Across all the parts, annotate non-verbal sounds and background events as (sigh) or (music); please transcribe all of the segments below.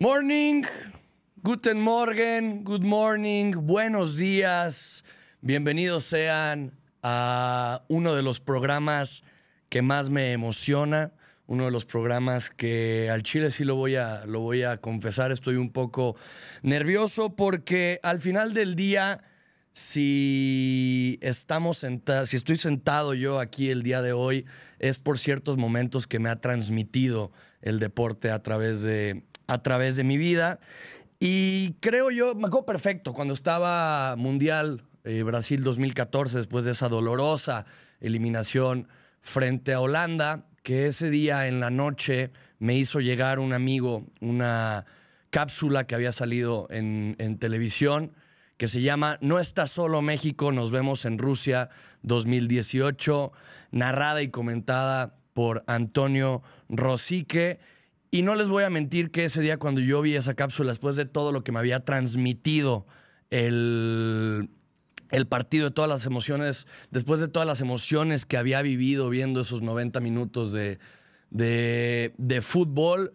Morning, guten Morgen, good morning, buenos días. Bienvenidos sean a uno de los programas que más me emociona, uno de los programas que al Chile sí lo voy a, lo voy a confesar, estoy un poco nervioso porque al final del día, si, estamos senta si estoy sentado yo aquí el día de hoy, es por ciertos momentos que me ha transmitido el deporte a través de a través de mi vida. Y creo yo, me acuerdo perfecto, cuando estaba Mundial eh, Brasil 2014, después de esa dolorosa eliminación frente a Holanda, que ese día en la noche me hizo llegar un amigo una cápsula que había salido en televisión que se llama No está solo México, nos vemos en Rusia 2018, narrada y comentada por Antonio Rosique y no les voy a mentir que ese día cuando yo vi esa cápsula, después de todo lo que me había transmitido el, partido, de todas las emociones, después de todas las emociones que había vivido viendo esos 90 minutos de, de fútbol,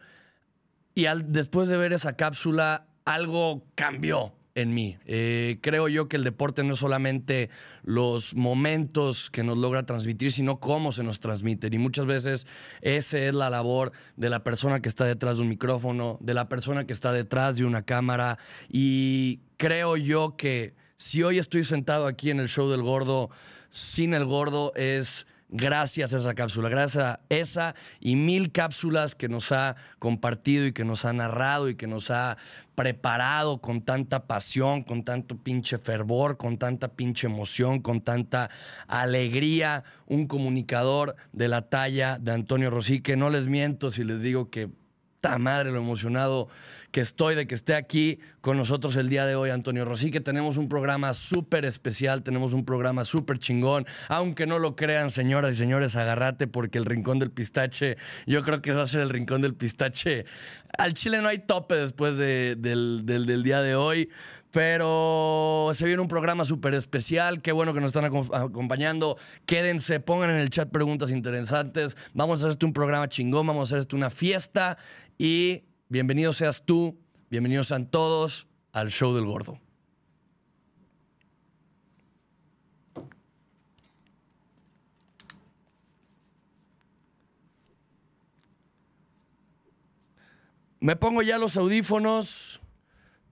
y después de ver esa cápsula, algo cambió en mí. Eh, creo yo que el deporte no es solamente los momentos que nos logra transmitir, sino cómo se nos transmiten. Y muchas veces esa es la labor de la persona que está detrás de un micrófono, de la persona que está detrás de una cámara. Y creo yo que si hoy estoy sentado aquí en el show del gordo, sin el gordo, es gracias a esa cápsula, gracias a esa y mil cápsulas que nos ha compartido y que nos ha narrado y que nos ha preparado con tanta pasión, con tanto pinche fervor, con tanta pinche emoción, con tanta alegría, un comunicador de la talla de Antonio Rosique no les miento si les digo que madre lo emocionado que estoy de que esté aquí con nosotros el día de hoy, Antonio Rossi, que tenemos un programa súper especial, tenemos un programa súper chingón. Aunque no lo crean, señoras y señores, agárrate porque el Rincón del Pistache, yo creo que va a ser el Rincón del Pistache. Al Chile no hay tope después del, día de hoy, pero se viene un programa súper especial. Qué bueno que nos están acompañando. Quédense, pongan en el chat preguntas interesantes. Vamos a hacerte un programa chingón, vamos a hacerte una fiesta. Y bienvenido seas tú, bienvenidos a todos al show del gordo. Me pongo ya los audífonos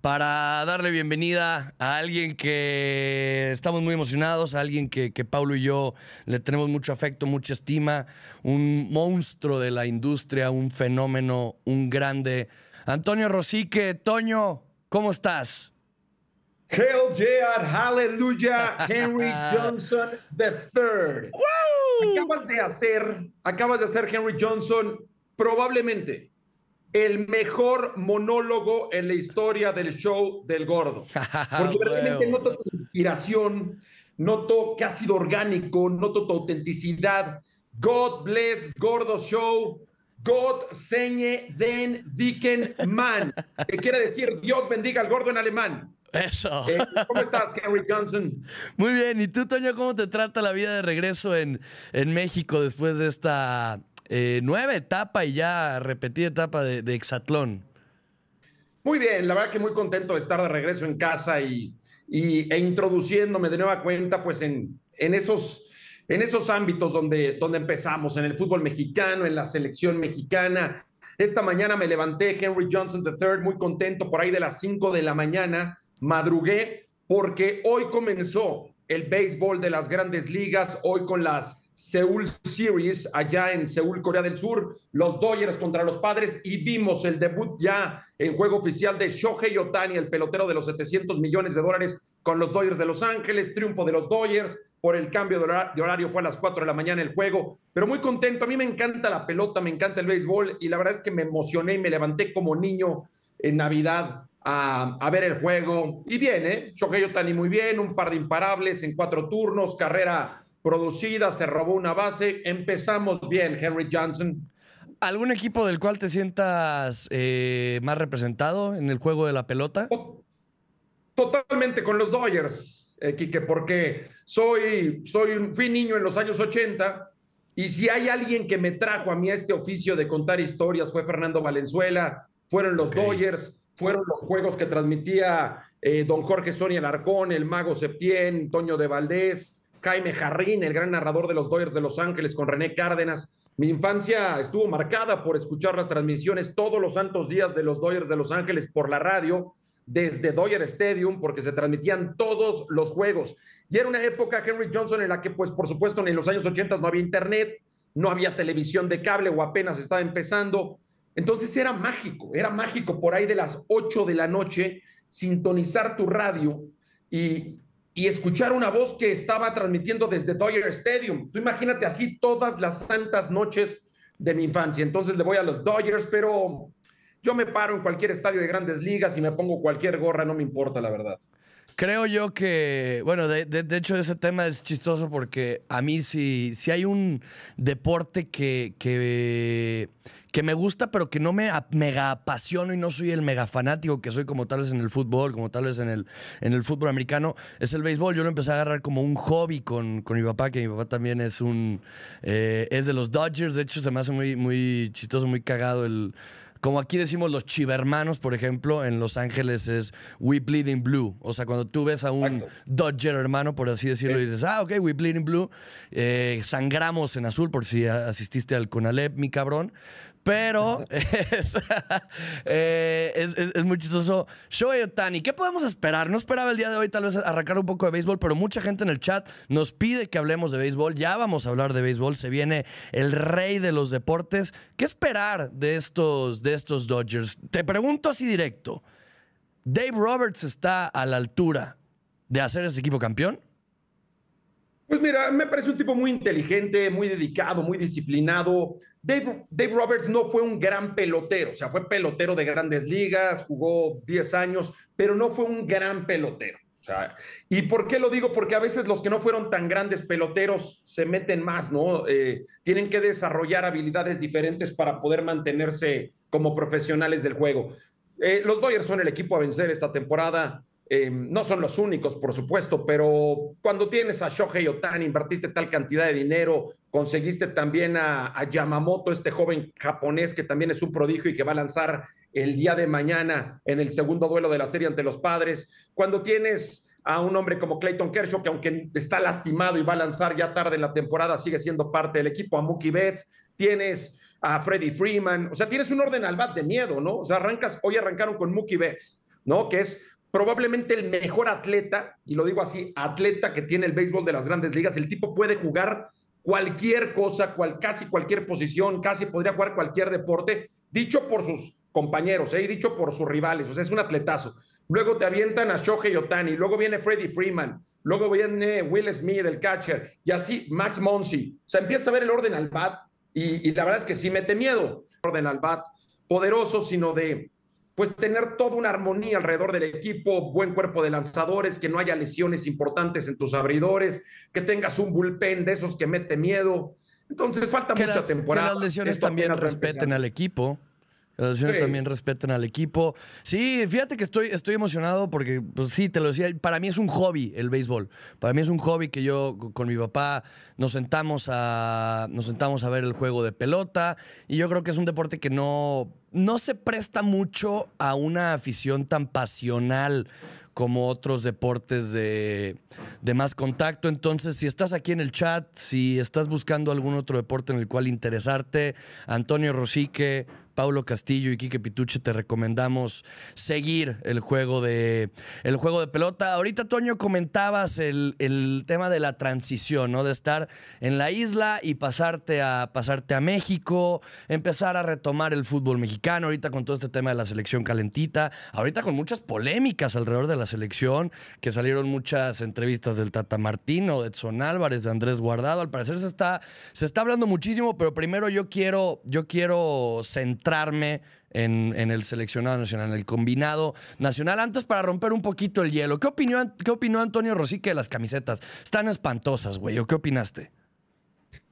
para darle bienvenida a alguien que estamos muy emocionados, a alguien que, que Pablo y yo le tenemos mucho afecto, mucha estima, un monstruo de la industria, un fenómeno, un grande. Antonio Rosique, Toño, ¿cómo estás? Hell yeah, hallelujah, Henry (laughs) Johnson III. Third. Acabas de hacer, acabas de hacer Henry Johnson probablemente el mejor monólogo en la historia del show del gordo. (laughs) Ah, Porque realmente noto tu inspiración, noto que ha sido orgánico, noto tu autenticidad. God bless Gordo Show. God señe den dicken man, que quiere decir Dios bendiga al gordo en alemán. Eso. Eh, ¿Cómo estás, Henry Johnson? Muy bien. ¿Y tú, Toño, cómo te trata la vida de regreso en, en México después de esta eh, nueva etapa y ya repetida etapa de, exatlón Muy bien, la verdad que muy contento de estar de regreso en casa y, e introduciéndome de nueva cuenta pues en, esos en esos ámbitos donde, donde empezamos, en el fútbol mexicano, en la selección mexicana. Esta mañana me levanté, Henry Johnson III, muy contento, por ahí de las 5 de la mañana, madrugué, porque hoy comenzó el béisbol de las grandes ligas, hoy con las Seúl Series allá en Seúl, Corea del Sur, los Dodgers contra los Padres y vimos el debut ya en juego oficial de Shohei Otani, el pelotero de los 700 millones de dólares con los Dodgers de Los Ángeles, triunfo de los Dodgers, por el cambio de horario fue a las 4 de la mañana el juego, pero muy contento, a mí me encanta la pelota, me encanta el béisbol y la verdad es que me emocioné y me levanté como niño en Navidad a, ver el juego. Y bien, ¿eh? Shohei Otani muy bien, un par de imparables en cuatro turnos, carrera producida, se robó una base. Empezamos bien, Henry Johnson. ¿Algún equipo del cual te sientas eh, más representado en el juego de la pelota? Totalmente con los Dodgers, ...Kike, eh, porque soy, soy, fin niño en los años 80 y si hay alguien que me trajo a mí este oficio de contar historias fue Fernando Valenzuela, fueron los Dodgers, fueron los juegos que transmitía eh, don Jorge Sonia Larcón... el Mago Septién, Toño de Valdés, Jaime Jarrín, el gran narrador de los Dodgers de Los Ángeles con René Cárdenas. Mi infancia estuvo marcada por escuchar las transmisiones todos los santos días de los Dodgers de Los Ángeles por la radio desde Dodger Stadium porque se transmitían todos los juegos. Y era una época, Henry Johnson, en la que, pues, por supuesto, en los años 80 no había internet, no había televisión de cable o apenas estaba empezando. Entonces era mágico, era mágico por ahí de las 8 de la noche sintonizar tu radio y y escuchar una voz que estaba transmitiendo desde Dodger Stadium. Tú imagínate así todas las santas noches de mi infancia. Entonces le voy a los Dodgers, pero yo me paro en cualquier estadio de grandes ligas y me pongo cualquier gorra, no me importa la verdad. Creo yo que, bueno, de, hecho ese tema es chistoso porque a mí si, si hay un deporte que, que que me gusta, pero que no me mega apasiono y no soy el mega fanático que soy como tal vez en el fútbol, como tal vez en el, en el fútbol americano, es el béisbol. Yo lo empecé a agarrar como un hobby con, mi papá, que mi papá también es un eh, es de los Dodgers. De hecho, se me hace muy, muy chistoso, muy cagado el. Como aquí decimos los chivermanos, por ejemplo, en Los Ángeles es We Bleeding Blue. O sea, cuando tú ves a un Dodger hermano, por así decirlo, y dices, ah, ok, We Bleeding Blue, eh, sangramos en azul, por si asististe al Conalep, mi cabrón. Pero (laughs) eh, es, muy chistoso. Shohei Otani, ¿qué podemos esperar? No esperaba el día de hoy tal vez arrancar un poco de béisbol, pero mucha gente en el chat nos pide que hablemos de béisbol. Ya vamos a hablar de béisbol. Se viene el rey de los deportes. ¿Qué esperar de estos, de estos Dodgers? Te pregunto así directo. ¿Dave Roberts está a la altura de hacer ese equipo campeón? Pues mira, me parece un tipo muy inteligente, muy dedicado, muy disciplinado. Dave, Roberts no fue un gran pelotero, o sea, fue pelotero de grandes ligas, jugó 10 años, pero no fue un gran pelotero. O sea, ¿Y por qué lo digo? Porque a veces los que no fueron tan grandes peloteros se meten más, ¿no? Eh, tienen que desarrollar habilidades diferentes para poder mantenerse como profesionales del juego. Eh, los Dodgers son el equipo a vencer esta temporada. Em, no son los únicos, por supuesto, pero cuando tienes a Shohei Otani, invertiste tal cantidad de dinero, conseguiste también a, a, Yamamoto, este joven japonés que también es un prodigio y que va a lanzar el día de mañana en el segundo duelo de la serie ante los padres. Cuando tienes a un hombre como Clayton Kershaw, que aunque está lastimado y va a lanzar ya tarde en la temporada, sigue siendo parte del equipo, a Mookie Betts, tienes a Freddie Freeman, o sea, tienes un orden al bat de miedo, ¿no? O sea, arrancas, hoy arrancaron con Mookie Betts, ¿no? Que es probablemente el mejor atleta, y lo digo así, atleta que tiene el béisbol de las grandes ligas, el tipo puede jugar cualquier cosa, cual, casi cualquier posición, casi podría jugar cualquier deporte, dicho por sus compañeros, ¿eh? dicho por sus rivales, o sea, es un atletazo. Luego te avientan a Shohei Otani, luego viene Freddie Freeman, luego viene Will Smith, el catcher, y así Max Monsi. O sea, empieza a ver el orden al bat, y, la verdad es que sí mete miedo. Orden al bat, poderoso, sino de, pues tener toda una armonía alrededor del equipo, buen cuerpo de lanzadores, que no haya lesiones importantes en tus abridores, que tengas un bullpen de esos que mete miedo. Entonces falta mucha temporada. Que las lesiones también respeten al equipo también respeten al equipo. Sí, fíjate que estoy, estoy emocionado porque, pues sí, te lo decía, para mí es un hobby el béisbol. Para mí es un hobby que yo con mi papá nos sentamos a, nos sentamos a ver el juego de pelota y yo creo que es un deporte que no, no se presta mucho a una afición tan pasional como otros deportes de, de, más contacto. Entonces, si estás aquí en el chat, si estás buscando algún otro deporte en el cual interesarte, Antonio Rosique, Paulo Castillo y Quique Pituche, te recomendamos seguir el juego de, el juego de pelota. Ahorita, Toño, comentabas el, tema de la transición, ¿no? De estar en la isla y pasarte a, pasarte a México, empezar a retomar el fútbol mexicano, ahorita con todo este tema de la selección calentita, ahorita con muchas polémicas alrededor de la selección, que salieron muchas entrevistas del Tata Martino, de Edson Álvarez, de Andrés Guardado. Al parecer se está, se está hablando muchísimo, pero primero yo quiero, yo quiero sentir en, el seleccionado nacional, en el combinado nacional, antes para romper un poquito el hielo. ¿Qué opinó, qué opinó Antonio Rosique de las camisetas? Están espantosas, güey. ¿O qué opinaste?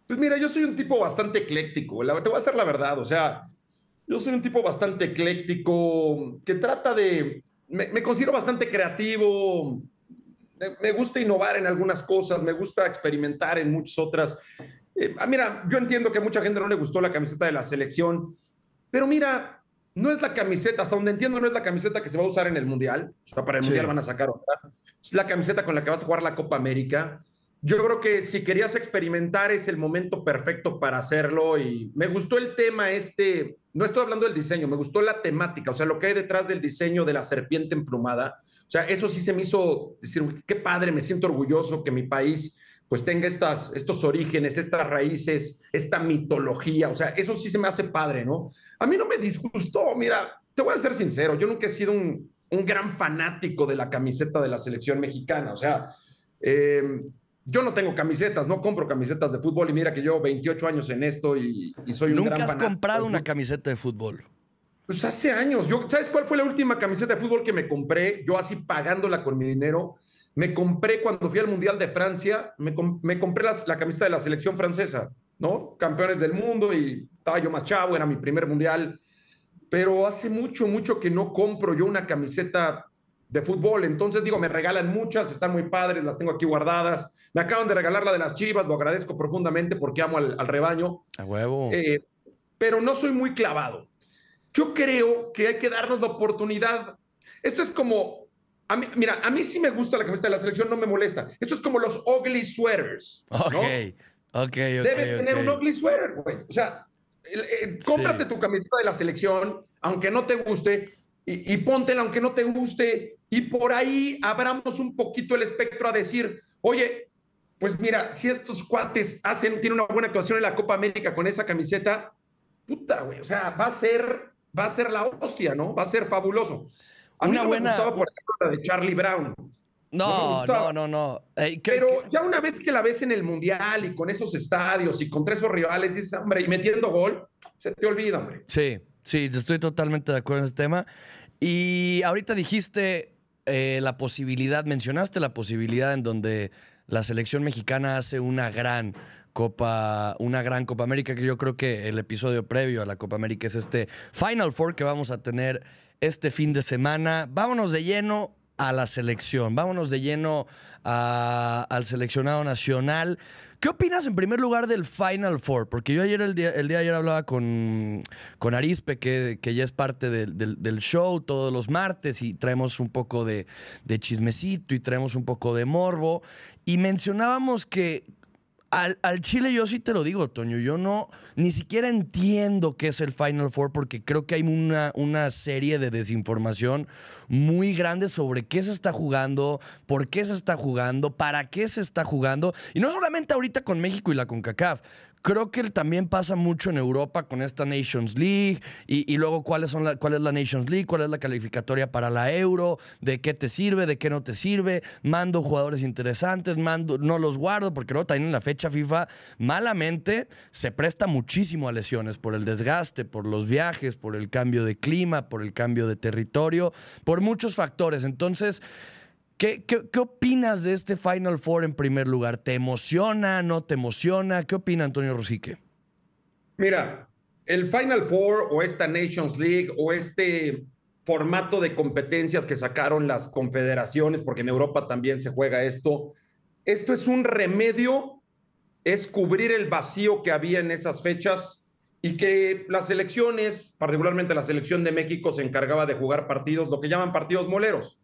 Pues mira, yo soy un tipo bastante ecléctico. te voy a hacer la verdad. O sea, yo soy un tipo bastante ecléctico que trata de. Me, considero bastante creativo. Me, gusta innovar en algunas cosas, me gusta experimentar en muchas otras. Eh, ah, mira, yo entiendo que a mucha gente no le gustó la camiseta de la selección. Pero mira, no es la camiseta, hasta donde entiendo, no es la camiseta que se va a usar en el Mundial. para el Mundial van a sacar otra. Es la camiseta con la que vas a jugar la Copa América. Yo creo que si querías experimentar es el momento perfecto para hacerlo y me gustó el tema este, no estoy hablando del diseño, me gustó la temática, o sea, lo que hay detrás del diseño de la serpiente emplumada. O sea, eso sí se me hizo decir, qué padre, me siento orgulloso que mi país pues tenga estas, estos orígenes, estas raíces, esta mitología. O sea, eso sí se me hace padre, ¿no? A mí no me disgustó, mira, te voy a ser sincero, yo nunca he sido un, gran fanático de la camiseta de la selección mexicana. O sea, eh, yo no tengo camisetas, no compro camisetas de fútbol y mira que yo 28 años en esto y, soy un ¿Nunca has comprado una camiseta de fútbol? Pues hace años. Yo, ¿Sabes cuál fue la última camiseta de fútbol que me compré? Yo así pagándola con mi dinero. Me compré cuando fui al Mundial de Francia, me, compré la camiseta de la selección francesa, ¿no? Campeones del mundo y estaba yo más chavo, era mi primer Mundial. Pero hace mucho, mucho que no compro yo una camiseta de fútbol. Entonces digo, me regalan muchas, están muy padres, las tengo aquí guardadas. Me acaban de regalar la de las Chivas, lo agradezco profundamente porque amo al, rebaño. A huevo. Eh, pero no soy muy clavado. Yo creo que hay que darnos la oportunidad. Esto es como a mí, mira, a mí sí me gusta la camiseta de la selección, no me molesta. Esto es como los ugly sweaters. ¿no? Ok, ok, ok. Debes tener un ugly sweater, güey. O sea, cómprate tu camiseta de la selección, aunque no te guste, y, y póntela aunque no te guste, y por ahí abramos un poquito el espectro a decir, oye, pues mira, si estos cuates hacen, tienen una buena actuación en la Copa América con esa camiseta, puta, güey, o sea, va a ser, va a ser la hostia, ¿no? Va a ser fabuloso. A mí no buena... por ejemplo, la de Charlie Brown. No, no, no, no. Pero ya una vez que la ves en el Mundial y con esos estadios y contra esos rivales, dices, hombre, y metiendo gol, se te olvida, hombre. Sí, sí, estoy totalmente de acuerdo en ese tema. Y ahorita dijiste eh, la posibilidad, mencionaste la posibilidad en donde la selección mexicana hace una gran Copa, una gran Copa América, que yo creo que el episodio previo a la Copa América es este Final Four que vamos a tener este fin de semana. Vámonos de lleno a la selección, vámonos de lleno al seleccionado nacional. ¿Qué opinas en primer lugar del Final Four? Porque yo ayer, el día, ayer hablaba con, con Arispe, que, ya es parte del, show todos los martes y traemos un poco de, de chismecito y traemos un poco de morbo. Y mencionábamos que, al, Chile yo sí te lo digo, Toño, yo no, ni siquiera entiendo qué es el Final Four porque creo que hay una, una serie de desinformación muy grande sobre qué se está jugando, por qué se está jugando, para qué se está jugando, y no solamente ahorita con México y la CONCACAF, Creo que también pasa mucho en Europa con esta Nations League y, luego cuáles son cuál es la Nations League, cuál es la calificatoria para la Euro, de qué te sirve, de qué no te sirve, mando jugadores interesantes, mando, no los guardo, porque luego también en la fecha FIFA malamente se presta muchísimo a lesiones por el desgaste, por los viajes, por el cambio de clima, por el cambio de territorio, por muchos factores. Entonces, ¿Qué, ¿Qué, qué, opinas de este Final Four en primer lugar? ¿Te emociona? ¿No te emociona? ¿Qué opina Antonio Rosique? Mira, el Final Four o esta Nations League o este formato de competencias que sacaron las confederaciones, porque en Europa también se juega esto, esto es un remedio, es cubrir el vacío que había en esas fechas y que las elecciones, particularmente la selección de México, se encargaba de jugar partidos, lo que llaman partidos moleros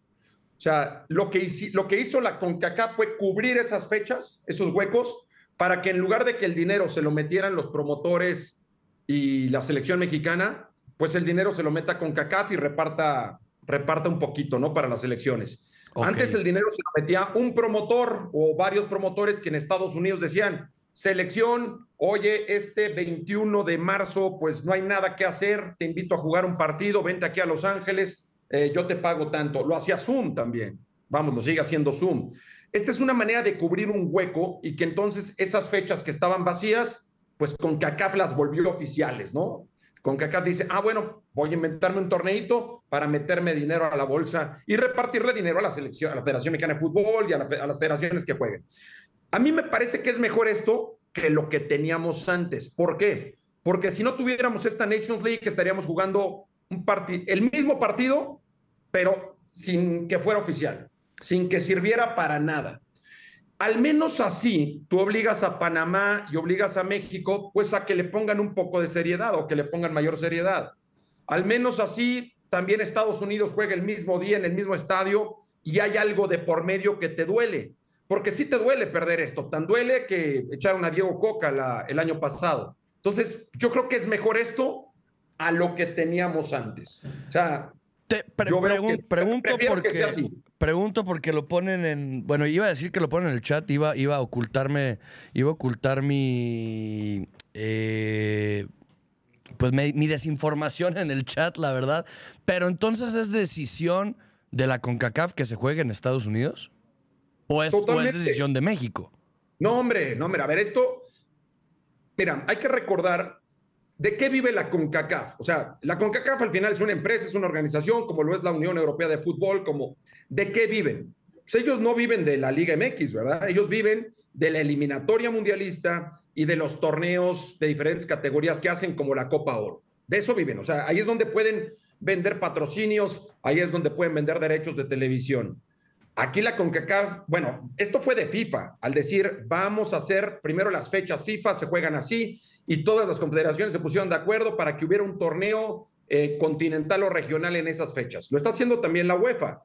o sea, lo que, hizo, la CONCACAF fue cubrir esas fechas, esos huecos, para que en lugar de que el dinero se lo metieran los promotores y la selección mexicana, pues el dinero se lo meta CONCACAF y reparta, reparta un poquito, ¿no? Para las elecciones. Antes el dinero se lo metía un promotor o varios promotores que en Estados Unidos decían, selección, oye, este 21 de marzo, pues no hay nada que hacer, te invito a jugar un partido, vente aquí a Los Ángeles, eh, yo te pago tanto. Lo hacía Zoom también, vamos, lo sigue haciendo Zoom. Esta es una manera de cubrir un hueco y que entonces esas fechas que estaban vacías, pues con CACAF las volvió oficiales, ¿no? Con CACAF dice, ah, bueno, voy a inventarme un torneito para meterme dinero a la bolsa y repartirle dinero a la selección, a la Federación Mexicana de Fútbol y a, a las federaciones que jueguen. A mí me parece que es mejor esto que lo que teníamos antes. ¿Por qué? Porque si no tuviéramos esta Nations League, estaríamos jugando el mismo partido, pero sin que fuera oficial, sin que sirviera para nada. Al menos así, tú obligas a Panamá y obligas a México, pues a que le pongan un poco de seriedad o que le pongan mayor seriedad. Al menos así, también Estados Unidos juega el mismo día en el mismo estadio y hay algo de por medio que te duele, porque sí te duele perder esto, tan duele que echaron a Diego Coca el año pasado. Entonces, yo creo que es mejor esto a lo que teníamos antes. O sea, Te pregunto porque pregunto porque lo ponen en bueno, iba a decir que lo ponen en el chat, iba iba a ocultarme, iba a ocultar mi eh, pues mi desinformación en el chat, la verdad. Pero entonces es decisión de la CONCACAF que se juegue en Estados Unidos o es, decisión de México. No, hombre, no, mira, a ver, esto Mira, hay que recordar ¿De qué vive la CONCACAF? O sea, la CONCACAF al final es una empresa, es una organización, como lo es la Unión Europea de Fútbol, como ¿de qué viven? Pues ellos no viven de la Liga MX, ¿verdad? Ellos viven de la eliminatoria mundialista y de los torneos de diferentes categorías que hacen como la Copa Oro. De eso viven, o sea, ahí es donde pueden vender patrocinios, ahí es donde pueden vender derechos de televisión. Aquí la CONCACAF, bueno, esto fue de FIFA, al decir, vamos a hacer primero las fechas FIFA, se juegan así, y todas las confederaciones se pusieron de acuerdo para que hubiera un torneo eh, continental o regional en esas fechas. Lo está haciendo también la UEFA.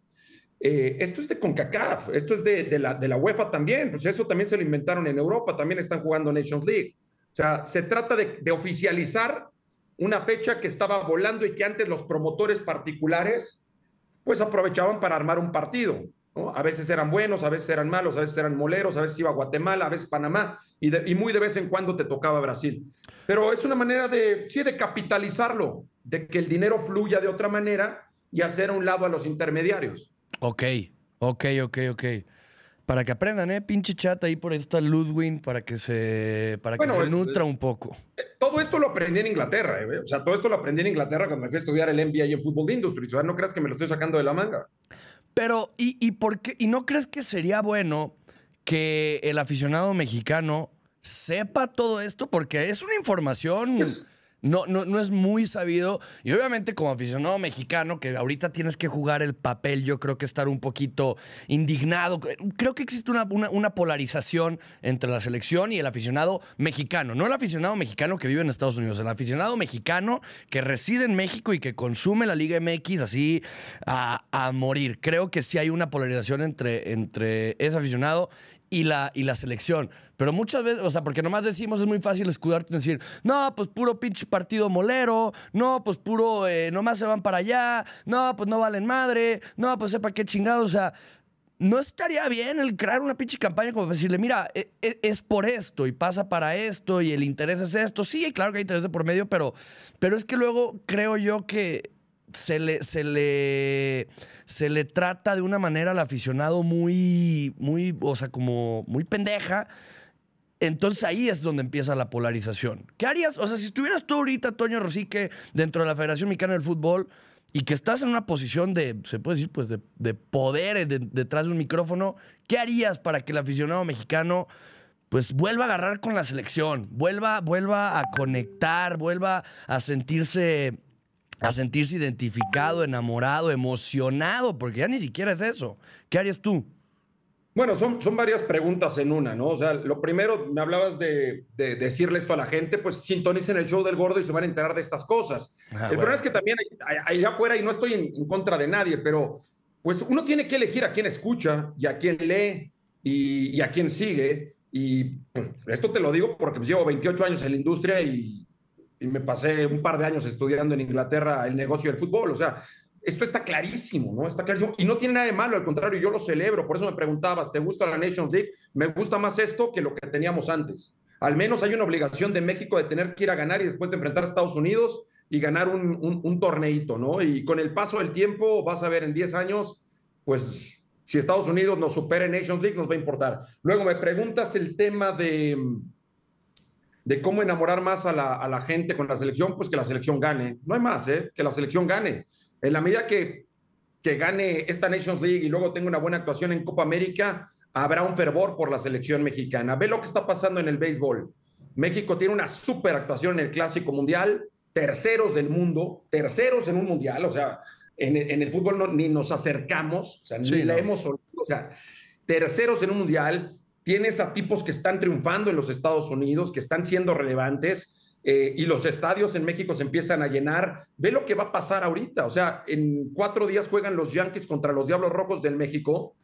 Eh, esto es de CONCACAF, esto es de, la, de la UEFA también, pues eso también se lo inventaron en Europa, también están jugando Nations League. O sea, se trata de, de oficializar una fecha que estaba volando y que antes los promotores particulares pues aprovechaban para armar un partido. A veces eran buenos, a veces eran malos, a veces eran moleros, a veces iba a Guatemala, a veces Panamá, y, muy de vez en cuando te tocaba Brasil. Pero es una manera de, de capitalizarlo, de que el dinero fluya de otra manera y hacer a un lado a los intermediarios. Ok, ok, ok, ok. Para que aprendan, ¿eh? Pinche chat ahí por esta Ludwig para que se, para que se nutra un poco. Eh, todo esto lo aprendí en Inglaterra, eh, O sea, todo esto lo aprendí en Inglaterra cuando me fui a estudiar el MBA en Football Industry. no creas que me lo estoy sacando de la manga. Pero, ¿y, por qué, ¿y no crees que sería bueno que el aficionado mexicano sepa todo esto? Porque es una información no, es muy sabido. Y obviamente, como aficionado mexicano, que ahorita tienes que jugar el papel, yo creo que estar un poquito indignado. Creo que existe una, una, polarización entre la selección y el aficionado mexicano. No el aficionado mexicano que vive en Estados Unidos, el aficionado mexicano que reside en México y que consume la Liga MX así a, morir. Creo que sí hay una polarización entre, entre ese aficionado y la, y la selección. Pero muchas veces, o sea, porque nomás decimos, es muy fácil escudarte y decir, no, pues puro pinche partido molero, no, pues puro, eh, nomás se van para allá, no, pues no valen madre, no, pues sepa qué chingado o sea, no estaría bien el crear una pinche campaña como decirle, mira, e, e, es, por esto y pasa para esto y el interés es esto. Sí, claro que hay interés de por medio, pero, pero es que luego creo yo que se le, se le, trata de una manera al aficionado muy, muy, o sea, como muy pendeja. Entonces ahí es donde empieza la polarización. ¿Qué harías? O sea, si estuvieras tú ahorita, Toño Rosique, dentro de la Federación Mexicana del Fútbol y que estás en una posición de, se puede decir, pues de, poder detrás de un micrófono, ¿qué harías para que el aficionado mexicano pues vuelva a agarrar con la selección, vuelva, vuelva a conectar, vuelva a sentirse a sentirse identificado, enamorado, emocionado, porque ya ni siquiera es eso. ¿Qué harías tú? Bueno, son, son varias preguntas en una, ¿no? O sea, lo primero, me hablabas de, decirle esto a la gente, pues sintonicen el show del gordo y se van a enterar de estas cosas. Ah, el problema es que también ahí afuera, y no estoy en, contra de nadie, pero pues uno tiene que elegir a quién escucha y a quién lee y, a quién sigue. Y pues, esto te lo digo porque pues, llevo 28 años en la industria y y me pasé un par de años estudiando en Inglaterra el negocio del fútbol. O sea, esto está clarísimo, ¿no? Está clarísimo. Y no tiene nada de malo, al contrario, yo lo celebro. Por eso me preguntabas, ¿te gusta la Nations League? Me gusta más esto que lo que teníamos antes. Al menos hay una obligación de México de tener que ir a ganar y después de enfrentar a Estados Unidos y ganar un, un, torneito, ¿no? Y con el paso del tiempo, vas a ver en 10 años, pues si Estados Unidos nos supera en Nations League, nos va a importar. Luego me preguntas el tema de de cómo enamorar más a la, a la, gente con la selección, pues que la selección gane. No hay más, ¿eh? que la selección gane. En la medida que, que gane esta Nations League y luego tenga una buena actuación en Copa América, habrá un fervor por la selección mexicana. Ve lo que está pasando en el béisbol. México tiene una super actuación en el Clásico Mundial, terceros del mundo, terceros en un mundial, o sea, en, en el fútbol ni nos acercamos, o sea, ni la hemos o sea, terceros en un mundial, Tienes a tipos que están triunfando en los Estados Unidos, que están siendo relevantes eh, y los estadios en México se empiezan a llenar. Ve lo que va a pasar ahorita. O sea, en cuatro días juegan los Yankees contra los Diablos Rojos del México.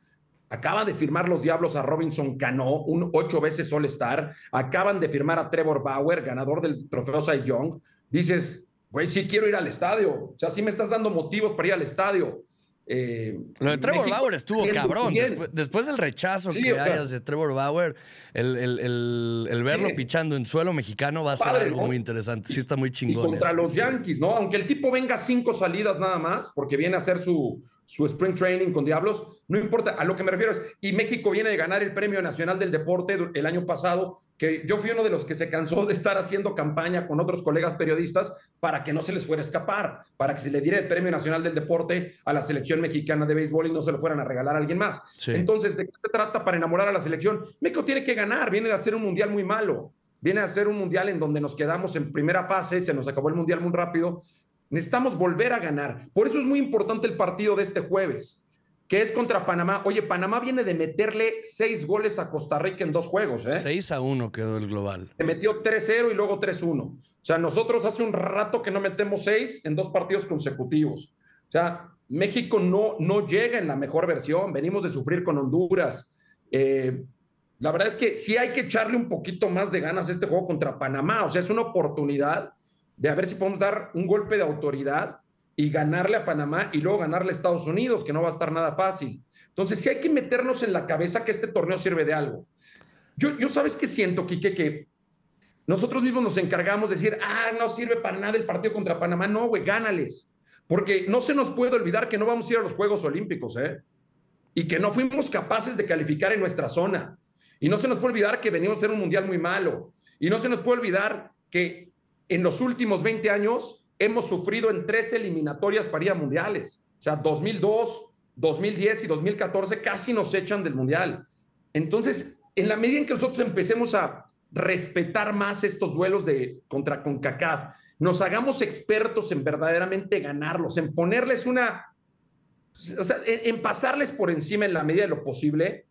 Acaba de firmar los Diablos a Robinson Cano, un ocho veces All-Star. Acaban de firmar a Trevor Bauer, ganador del trofeo Cy Young. Dices, güey, sí quiero ir al estadio. O sea, sí me estás dando motivos para ir al estadio. Eh, Lo de Trevor Bauer estuvo cabrón. Después, del rechazo que hayas de Trevor Bauer, el, verlo pichando en suelo mexicano va a ser algo muy interesante. Sí, está muy chingón. contra los Yankees, ¿no? Aunque el tipo venga cinco salidas nada más, porque viene a hacer su, su spring training con Diablos, no importa, a lo que me refiero es, y México viene de ganar el Premio Nacional del Deporte el año pasado, que yo fui uno de los que se cansó de estar haciendo campaña con otros colegas periodistas para que no se les fuera a escapar, para que se le diera el Premio Nacional del Deporte a la selección mexicana de béisbol y no se lo fueran a regalar a alguien más. Entonces, ¿de qué se trata para enamorar a la selección? México tiene que ganar, viene de hacer un mundial muy malo. Viene a hacer un mundial en donde nos quedamos en primera fase, se nos acabó el mundial muy rápido, Necesitamos volver a ganar. Por eso es muy importante el partido de este jueves, que es contra Panamá. Oye, Panamá viene de meterle seis goles a Costa Rica en dos juegos. ¿eh? a uno quedó el global. Se metió 3-0 y luego 3-1. O sea, nosotros hace un rato que no metemos seis en dos partidos consecutivos. O sea, México no, no llega en la mejor versión. Venimos de sufrir con Honduras. Eh, la verdad es que sí hay que echarle un poquito más de ganas a este juego contra Panamá. O sea, es una oportunidad de a ver si podemos dar un golpe de autoridad y ganarle a Panamá y luego ganarle a Estados Unidos, que no va a estar nada fácil. Entonces, si hay que meternos en la cabeza que este torneo sirve de algo. Yo, sabes qué siento, Quique, que nosotros mismos nos encargamos de decir, ah, no sirve para nada el partido contra Panamá. No, güey, gánales. Porque no se nos puede olvidar que no vamos a ir a los Juegos Olímpicos, ¿eh? Y que no fuimos capaces de calificar en nuestra zona. Y no se nos puede olvidar que venimos a ser un mundial muy malo. Y no se nos puede olvidar que en los últimos 20 años hemos sufrido en tres eliminatorias para ir a mundiales. O sea, 2002, 2010 y 2014 casi nos echan del mundial. Entonces, en la medida en que nosotros empecemos a respetar más estos duelos de contra CONCACAF, nos hagamos expertos en verdaderamente ganarlos, en ponerles una o sea, en pasarles por encima en la medida de lo posible,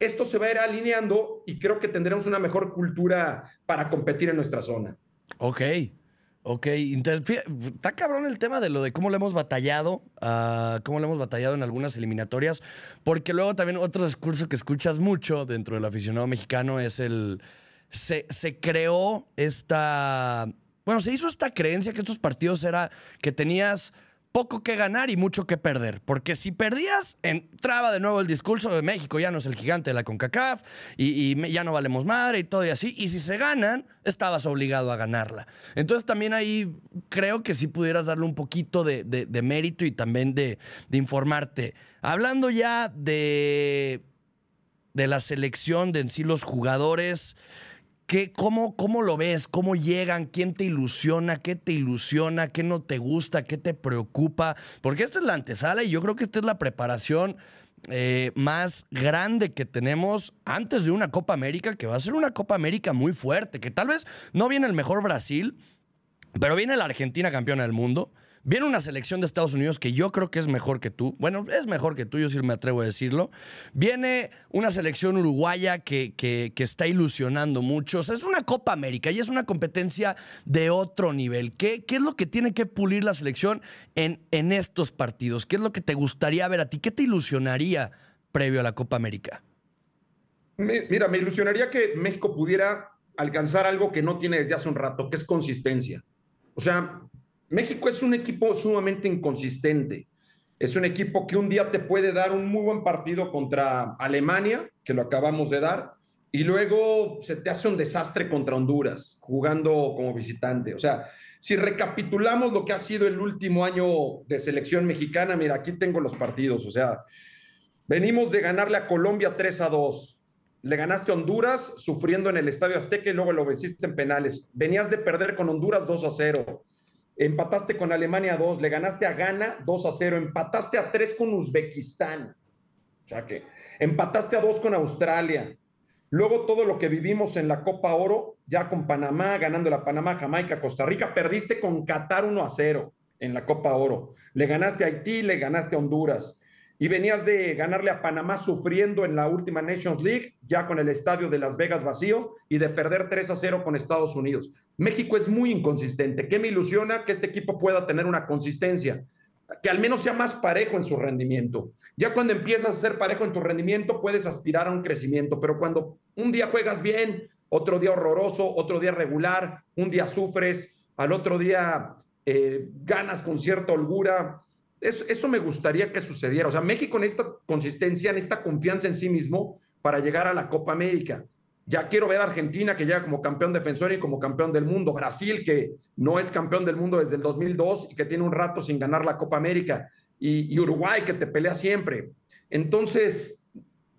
esto se va a ir alineando y creo que tendremos una mejor cultura para competir en nuestra zona. Ok, ok. Está cabrón el tema de lo de cómo lo hemos batallado, ah, cómo lo hemos batallado en algunas eliminatorias, porque luego también otro discurso que escuchas mucho dentro del aficionado mexicano es el... Se, se creó esta... Bueno, se hizo esta creencia que estos partidos era que tenías poco que ganar y mucho que perder. Porque si perdías, entraba de nuevo el discurso de México, ya no es el gigante de la CONCACAF y, ya no valemos madre y todo y así. Y si se ganan, estabas obligado a ganarla. Entonces también ahí creo que sí pudieras darle un poquito de, mérito y también de, informarte. Hablando ya de, de la selección, de en sí los jugadores cómo, ¿Cómo lo ves? ¿Cómo llegan? ¿Quién te ilusiona? ¿Qué te ilusiona? ¿Qué no te gusta? ¿Qué te preocupa? Porque esta es la antesala y yo creo que esta es la preparación eh, más grande que tenemos antes de una Copa América, que va a ser una Copa América muy fuerte, que tal vez no viene el mejor Brasil, pero viene la Argentina campeona del mundo, Viene una selección de Estados Unidos que yo creo que es mejor que tú. Bueno, es mejor que tú, yo sí me atrevo a decirlo. Viene una selección uruguaya que, que, está ilusionando mucho. O sea, es una Copa América y es una competencia de otro nivel. ¿Qué, qué es lo que tiene que pulir la selección en, en estos partidos? ¿Qué es lo que te gustaría ver a ti? ¿Qué te ilusionaría previo a la Copa América? mira, me ilusionaría que México pudiera alcanzar algo que no tiene desde hace un rato, que es consistencia. O sea, México es un equipo sumamente inconsistente. Es un equipo que un día te puede dar un muy buen partido contra Alemania, que lo acabamos de dar, y luego se te hace un desastre contra Honduras, jugando como visitante. O sea, si recapitulamos lo que ha sido el último año de selección mexicana, mira, aquí tengo los partidos. O sea, venimos de ganarle a Colombia 3 a 2. Le ganaste a Honduras sufriendo en el Estadio Azteca y luego lo venciste en penales. Venías de perder con Honduras 2 a 0 empataste con Alemania 2, le ganaste a Ghana 2 a 0, empataste a 3 con Uzbekistán, empataste a 2 con Australia. Luego todo lo que vivimos en la Copa Oro, ya con Panamá, ganando la Panamá, Jamaica, Costa Rica, perdiste con Qatar 1 a 0 en la Copa Oro. Le ganaste a Haití, le ganaste a Honduras y venías de ganarle a Panamá sufriendo en la última Nations League, ya con el estadio de Las Vegas vacío y de perder 3 a 0 con Estados Unidos. México es muy inconsistente. ¿Qué me ilusiona que este equipo pueda tener una consistencia? Que al menos sea más parejo en su rendimiento. Ya cuando empiezas a ser parejo en tu rendimiento, puedes aspirar a un crecimiento, pero cuando un día juegas bien, otro día horroroso, otro día regular, un día sufres, al otro día eh, ganas con cierta holgura, eso, me gustaría que sucediera. O sea, México en esta consistencia, en esta confianza en sí mismo para llegar a la Copa América. Ya quiero ver a Argentina que llega como campeón defensor y como campeón del mundo. Brasil que no es campeón del mundo desde el 2002 y que tiene un rato sin ganar la Copa América. Y, y Uruguay que te pelea siempre. Entonces,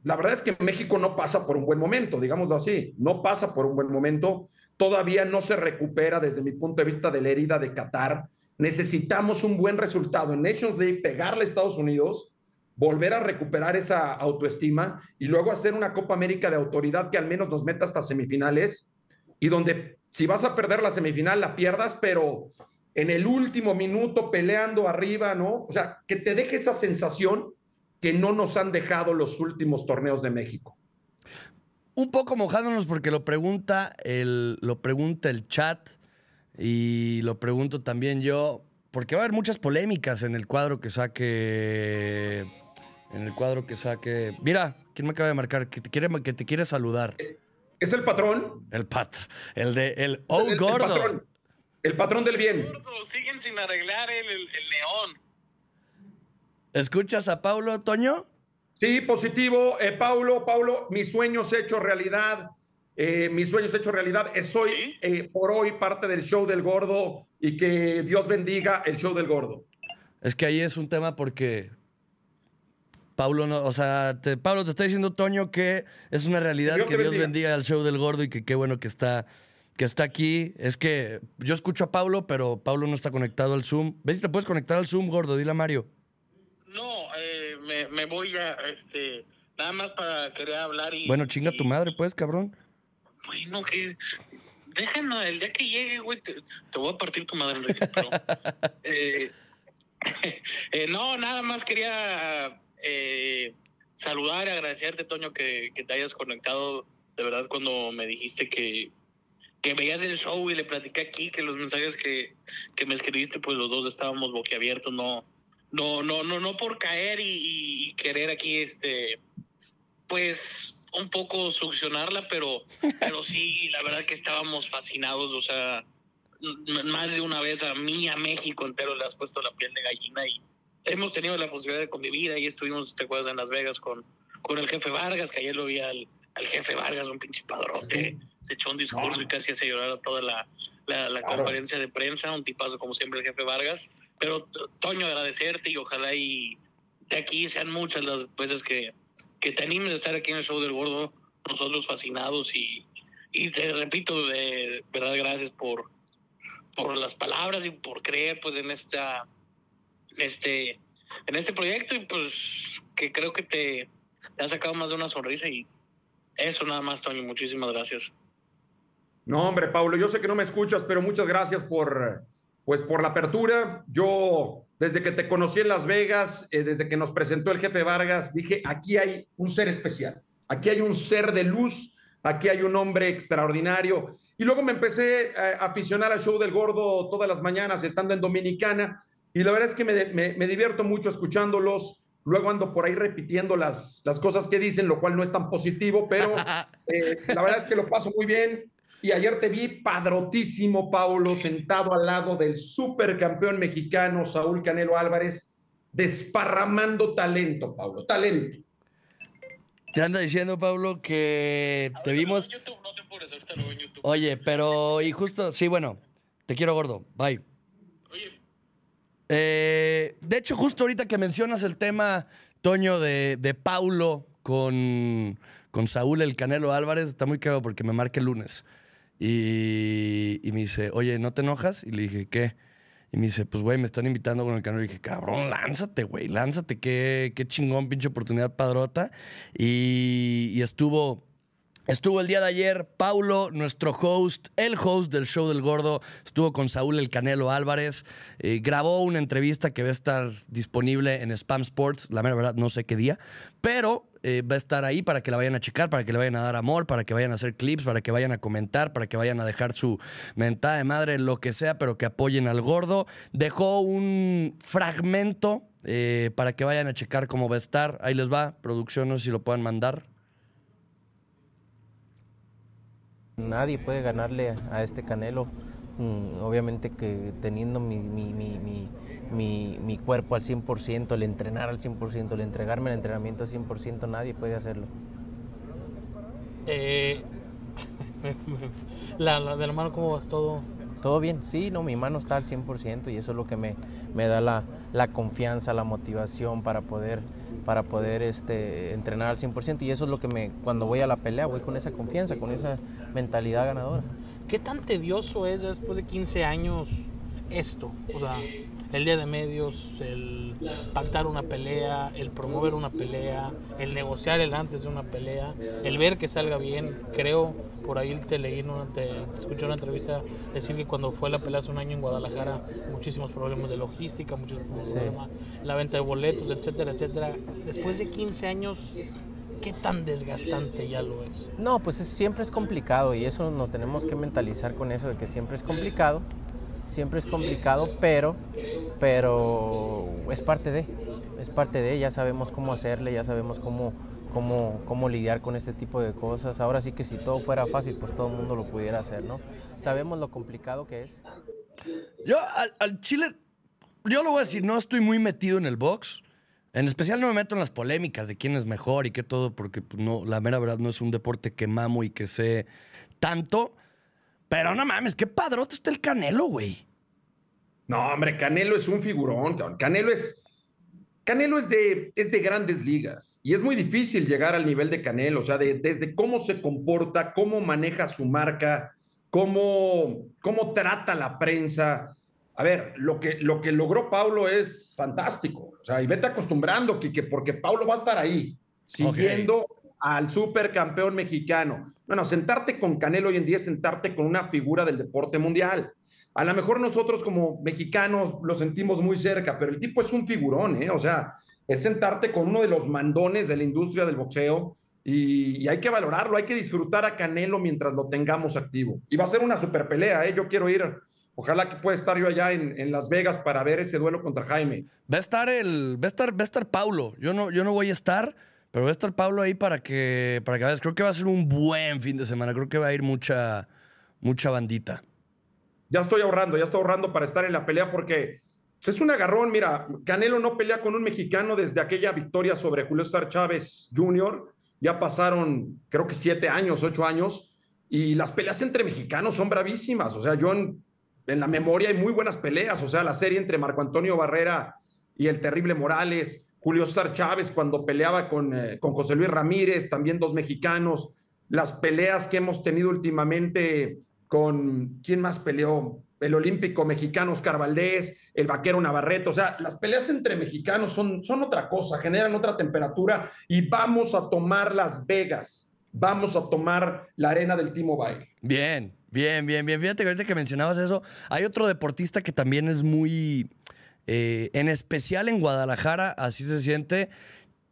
la verdad es que México no pasa por un buen momento, digámoslo así. No pasa por un buen momento. Todavía no se recupera desde mi punto de vista de la herida de Qatar necesitamos un buen resultado en Nations League, pegarle a Estados Unidos, volver a recuperar esa autoestima y luego hacer una Copa América de autoridad que al menos nos meta hasta semifinales y donde si vas a perder la semifinal la pierdas, pero en el último minuto peleando arriba, ¿no? O sea, que te deje esa sensación que no nos han dejado los últimos torneos de México. Un poco mojándonos porque lo pregunta el, lo pregunta el chat. Y lo pregunto también yo, porque va a haber muchas polémicas en el cuadro que saque. En el cuadro que saque. Mira, ¿quién me acaba de marcar? Que te quiere, que te quiere saludar. Es el patrón. El patrón. El de. El Oh Gordo. El patrón, el patrón, del bien. siguen sin arreglar el, el, ¿Escuchas a Paulo, Toño? Sí, positivo. Eh, Paulo, Paulo, mis sueños hechos realidad. Eh, mis sueños hecho realidad soy eh, por hoy, parte del show del gordo y que Dios bendiga el show del gordo. Es que ahí es un tema porque Pablo, no, o sea, Pablo te está diciendo, Toño, que es una realidad que Dios bendiga. al show del gordo y que qué bueno que está, que está aquí. Es que yo escucho a Pablo, pero Pablo no está conectado al Zoom. ¿Ves si te puedes conectar al Zoom, gordo? Dile a Mario. No, eh, me, voy a, este, nada más para querer hablar y... Bueno, chinga tu madre, pues, cabrón bueno, que Déjame, el día que llegue, güey, te, voy a partir tu madre, (laughs) eh, (laughs) eh, no, nada más quería eh, saludar agradecerte, Toño, que, que, te hayas conectado. De verdad, cuando me dijiste que, que veías el show y le platicé aquí, que los mensajes que, que me escribiste, pues los dos estábamos boquiabiertos, no, no, no, no, no por caer y, y querer aquí, este, pues un poco succionarla, pero, pero sí, la verdad que estábamos fascinados, o sea, más de una vez a mí, a México entero le has puesto la piel de gallina y hemos tenido la posibilidad de convivir, ahí estuvimos, te acuerdas, en Las Vegas con, con el jefe Vargas, que ayer lo vi al, jefe Vargas, un pinche padrote, se echó un discurso y casi hace llorar a toda la, la, conferencia de prensa, un tipazo como siempre el jefe Vargas, pero Toño, agradecerte y ojalá y de aquí sean muchas las veces que que te animes a estar aquí en el show del gordo, nosotros fascinados y, te repito, de verdad gracias por, por las palabras y por creer pues en esta, este, en este proyecto y pues que creo que te, te ha sacado más de una sonrisa y eso nada más, Tony, muchísimas gracias. No, hombre, Pablo, yo sé que no me escuchas, pero muchas gracias por pues por la apertura. Yo, desde que te conocí en Las Vegas, eh, desde que nos presentó el jefe Vargas, dije, aquí hay un ser especial, aquí hay un ser de luz, aquí hay un hombre extraordinario. Y luego me empecé a aficionar al show del gordo todas las mañanas, estando en Dominicana, y la verdad es que me, divierto mucho escuchándolos. Luego ando por ahí repitiendo las, cosas que dicen, lo cual no es tan positivo, pero (laughs) eh, la verdad es que lo paso muy bien. Y ayer te vi padrotísimo, Paulo, sentado al lado del supercampeón mexicano Saúl Canelo Álvarez, desparramando talento, Paulo, talento. Te anda diciendo, Pablo, que te vimos. YouTube, no te ahorita Oye, pero. Y justo. Sí, bueno. Te quiero gordo. Bye. Oye. Eh, de hecho, justo ahorita que mencionas el tema, Toño, de, de Paulo con, con Saúl el Canelo Álvarez, está muy claro porque me marqué el lunes. Y, me dice, oye, ¿no te enojas? Y le dije, ¿qué? Y me dice, pues, güey, me están invitando con el canal. Y dije, cabrón, lánzate, güey, lánzate. Qué, chingón, pinche oportunidad padrota. Y, estuvo... Estuvo el día de ayer Paulo, nuestro host, el host del show del gordo, estuvo con Saúl El Canelo Álvarez, eh, grabó una entrevista que va a estar disponible en Spam Sports, la mera verdad no sé qué día, pero eh, va a estar ahí para que la vayan a checar, para que le vayan a dar amor, para que vayan a hacer clips, para que vayan a comentar, para que vayan a dejar su mentada de madre, lo que sea, pero que apoyen al gordo. Dejó un fragmento eh, para que vayan a checar cómo va a estar. Ahí les va, producción, no sé si lo puedan mandar. Nadie puede ganarle a este Canelo Mm, obviamente que teniendo mi, mi, mi, mi, cuerpo al 100%, el entrenar al 100%, el entregarme el entrenamiento al 100%, nadie puede hacerlo. Eh, (laughs) la, la, de la mano, ¿cómo vas todo? todo bien, sí, no, mi mano está al 100% y eso es lo que me, me da la, la, confianza, la motivación para poder, para poder este, entrenar al 100% y eso es lo que me, cuando voy a la pelea, voy con esa confianza, con esa mentalidad ganadora. ¿Qué tan tedioso es después de 15 años esto? O sea, el día de medios, el pactar una pelea, el promover una pelea, el negociar el antes de una pelea, el ver que salga bien. Creo, por ahí te leí, una, te, escuché una entrevista decir que cuando fue la pelea hace un año en Guadalajara, muchísimos problemas de logística, muchos problemas, la venta de boletos, etcétera, etcétera. Después de 15 años, ¿qué tan desgastante ya lo es? No, pues siempre es complicado y eso no tenemos que mentalizar con eso de que siempre es complicado siempre es complicado, pero, pero es parte de, es parte de, ya sabemos cómo hacerle, ya sabemos cómo, cómo, lidiar con este tipo de cosas. Ahora sí que si todo fuera fácil, pues todo el mundo lo pudiera hacer, ¿no? Sabemos lo complicado que es. Yo al, Chile, yo lo voy a decir, no estoy muy metido en el box. En especial no me meto en las polémicas de quién es mejor y qué todo, porque pues, no, la mera verdad no es un deporte que mamo y que sé tanto. Pero no mames, qué padrote está el Canelo, güey. No, hombre, Canelo es un figurón, cabrón. Canelo es. Canelo es de, es de grandes ligas y es muy difícil llegar al nivel de Canelo, o sea, desde cómo se comporta, cómo maneja su marca, cómo, cómo trata la prensa. A ver, lo que, lo que logró Paulo es fantástico, o sea, y vete acostumbrando, Quique, porque Paulo va a estar ahí, siguiendo al supercampeón mexicano. Bueno, sentarte con Canelo hoy en día es sentarte con una figura del deporte mundial. A lo mejor nosotros como mexicanos lo sentimos muy cerca, pero el tipo es un figurón, ¿eh? O sea, es sentarte con uno de los mandones de la industria del boxeo y, hay que valorarlo, hay que disfrutar a Canelo mientras lo tengamos activo. Y va a ser una super pelea, ¿eh? Yo quiero ir Ojalá que pueda estar yo allá en, en, Las Vegas para ver ese duelo contra Jaime. Va a estar el, va a estar, estar Paulo. Yo no, yo no voy a estar, pero va a estar Pablo ahí para que, para que Creo que va a ser un buen fin de semana. Creo que va a ir mucha, mucha bandita. Ya estoy ahorrando, ya estoy ahorrando para estar en la pelea porque es un agarrón. Mira, Canelo no pelea con un mexicano desde aquella victoria sobre Julio César Chávez Jr. Ya pasaron, creo que siete años, ocho años. Y las peleas entre mexicanos son bravísimas. O sea, yo en, en la memoria hay muy buenas peleas. O sea, la serie entre Marco Antonio Barrera y el terrible Morales Julio César Chávez cuando peleaba eh, con, José Luis Ramírez, también dos mexicanos, las peleas que hemos tenido últimamente con, ¿quién más peleó? El olímpico mexicano Oscar Valdés, el vaquero Navarrete, o sea, las peleas entre mexicanos son, son otra cosa, generan otra temperatura y vamos a tomar Las Vegas, vamos a tomar la arena del Timo Bay. Bien, bien, bien, bien. Fíjate que mencionabas eso, hay otro deportista que también es muy eh, en especial en Guadalajara, así se siente.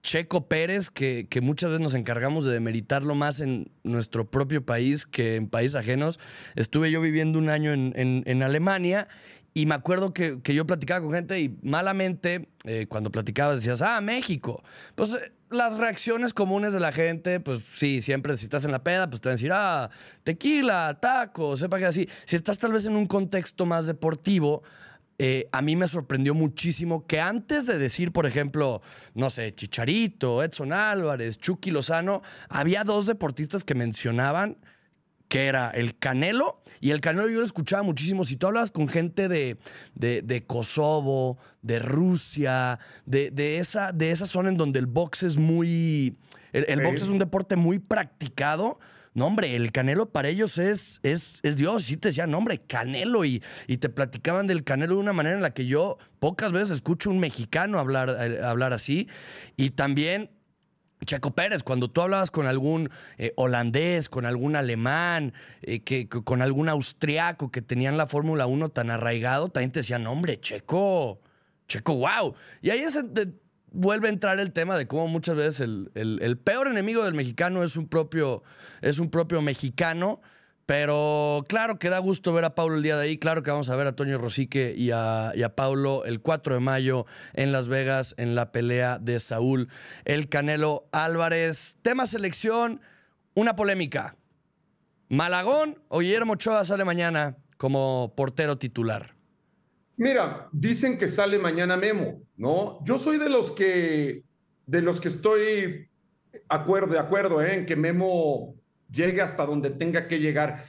Checo Pérez, que, muchas veces nos encargamos de demeritarlo más en nuestro propio país que en países ajenos. Estuve yo viviendo un año en, Alemania y me acuerdo que, yo platicaba con gente y malamente eh, cuando platicaba decías, ah, México. Pues eh, las reacciones comunes de la gente, pues sí, siempre si estás en la peda, pues te van a decir, ah, tequila, taco, sepa que así. Si estás tal vez en un contexto más deportivo, eh, a mí me sorprendió muchísimo que antes de decir, por ejemplo, no sé, Chicharito, Edson Álvarez, Chucky Lozano, había dos deportistas que mencionaban que era el Canelo, y el Canelo yo lo escuchaba muchísimo. Si tú hablabas con gente de, Kosovo, de Rusia, de, de, esa, de zona en donde el box es muy... El, box es un deporte muy practicado no, hombre, el Canelo para ellos es, es, Dios. Sí te decían, nombre hombre, Canelo. Y, y te platicaban del Canelo de una manera en la que yo pocas veces escucho un mexicano hablar, eh, hablar así. Y también Checo Pérez, cuando tú hablabas con algún eh, holandés, con algún alemán, eh, que, con algún austriaco que tenían la Fórmula 1 tan arraigado, también te decían, hombre, Checo, Checo, wow. Y ahí es, vuelve a entrar el tema de cómo muchas veces el, peor enemigo del mexicano es un propio, es un propio mexicano. Pero claro que da gusto ver a Paulo el día de ahí. Claro que vamos a ver a Toño Rosique y a, y a Paulo el 4 de mayo en Las Vegas en la pelea de Saúl El Canelo Álvarez. Tema selección, una polémica. Malagón o Guillermo Ochoa sale mañana como portero titular. Mira, dicen que sale mañana Memo, ¿no? Yo soy de los que, de los que estoy acuerdo, de acuerdo, ¿eh? en que Memo llegue hasta donde tenga que llegar.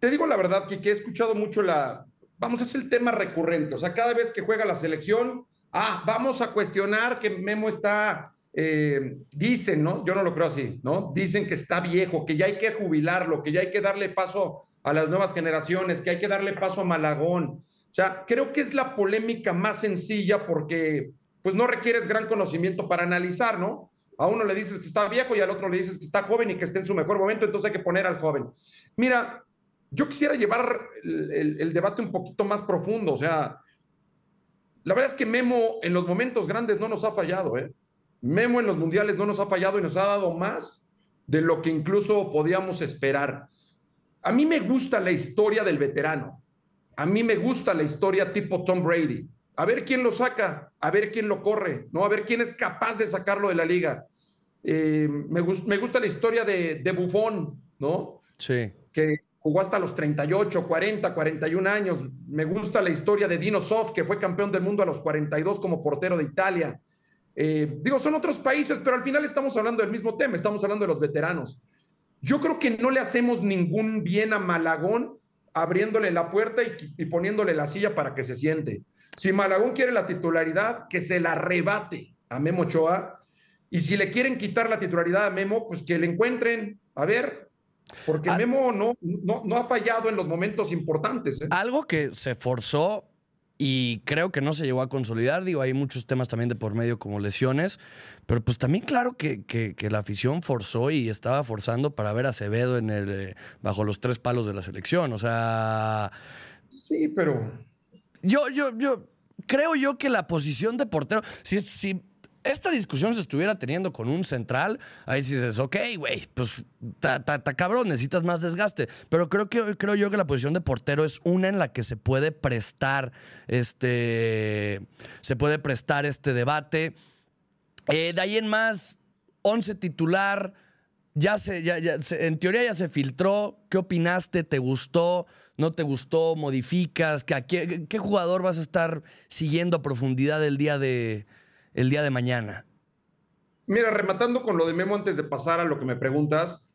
Te digo la verdad, que he escuchado mucho la, vamos, es el tema recurrente, o sea, cada vez que juega la selección, ah, vamos a cuestionar que Memo está, eh, dicen, ¿no? Yo no lo creo así, ¿no? Dicen que está viejo, que ya hay que jubilarlo, que ya hay que darle paso a las nuevas generaciones, que hay que darle paso a Malagón, o sea, creo que es la polémica más sencilla porque pues no requieres gran conocimiento para analizar, ¿no? A uno le dices que está viejo y al otro le dices que está joven y que está en su mejor momento, entonces hay que poner al joven. Mira, yo quisiera llevar el, el debate un poquito más profundo, o sea, la verdad es que Memo en los momentos grandes no nos ha fallado, ¿eh? Memo en los mundiales no nos ha fallado y nos ha dado más de lo que incluso podíamos esperar. A mí me gusta la historia del veterano. A mí me gusta la historia tipo Tom Brady. A ver quién lo saca, a ver quién lo corre, ¿no? A ver quién es capaz de sacarlo de la liga. Eh, me, gusta la historia de, Buffon, ¿no? Sí. Que jugó hasta los 38, 40, 41 años. Me gusta la historia de Dino Soft, que fue campeón del mundo a los 42 como portero de Italia. Eh, digo, son otros países, pero al final estamos hablando del mismo tema, estamos hablando de los veteranos. Yo creo que no le hacemos ningún bien a Malagón abriéndole la puerta y, poniéndole la silla para que se siente. Si Malagón quiere la titularidad, que se la rebate a Memo Ochoa. Y si le quieren quitar la titularidad a Memo, pues que le encuentren. A ver, porque ah. Memo no, no, no, ha fallado en los momentos importantes. ¿eh? Algo que se forzó y creo que no se llegó a consolidar. Digo, hay muchos temas también de por medio como lesiones, pero pues también claro que, la afición forzó y estaba forzando para ver a Acevedo en el, eh, bajo los tres palos de la selección. O sea... Sí, pero... Yo, yo, yo, creo yo que la posición de portero, sí sí esta discusión se estuviera teniendo con un central, ahí sí dices, ok, güey, pues ta, cabrón, necesitas más desgaste. Pero creo, que, creo yo que la posición de portero es una en la que se puede prestar este, se puede prestar este debate. Eh, de ahí en más, 11 titular, ya se, ya, ya, en teoría ya se filtró. ¿Qué opinaste? ¿Te gustó? ¿No te gustó? ¿Modificas? ¿Qué, qué, qué jugador vas a estar siguiendo a profundidad el día de, el día de mañana? Mira, rematando con lo de Memo antes de pasar a lo que me preguntas,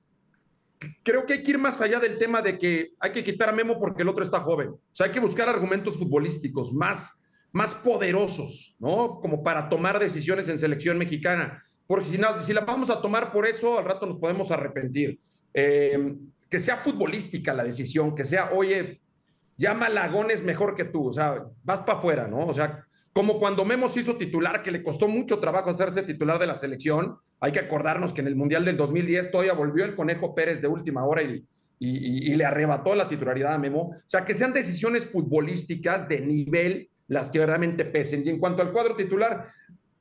creo que hay que ir más allá del tema de que hay que quitar a Memo porque el otro está joven. O sea, hay que buscar argumentos futbolísticos más, más poderosos, ¿no? Como para tomar decisiones en selección mexicana. Porque si, no, si la vamos a tomar por eso, al rato nos podemos arrepentir. Eh, que sea futbolística la decisión, que sea, oye, ya Malagón es mejor que tú, o sea, vas para afuera, ¿no? O sea, como cuando Memo se hizo titular, que le costó mucho trabajo hacerse titular de la selección. Hay que acordarnos que en el Mundial del 2010 todavía volvió el Conejo Pérez de última hora y, le arrebató la titularidad a Memo. O sea, que sean decisiones futbolísticas de nivel las que verdaderamente pesen. Y en cuanto al cuadro titular,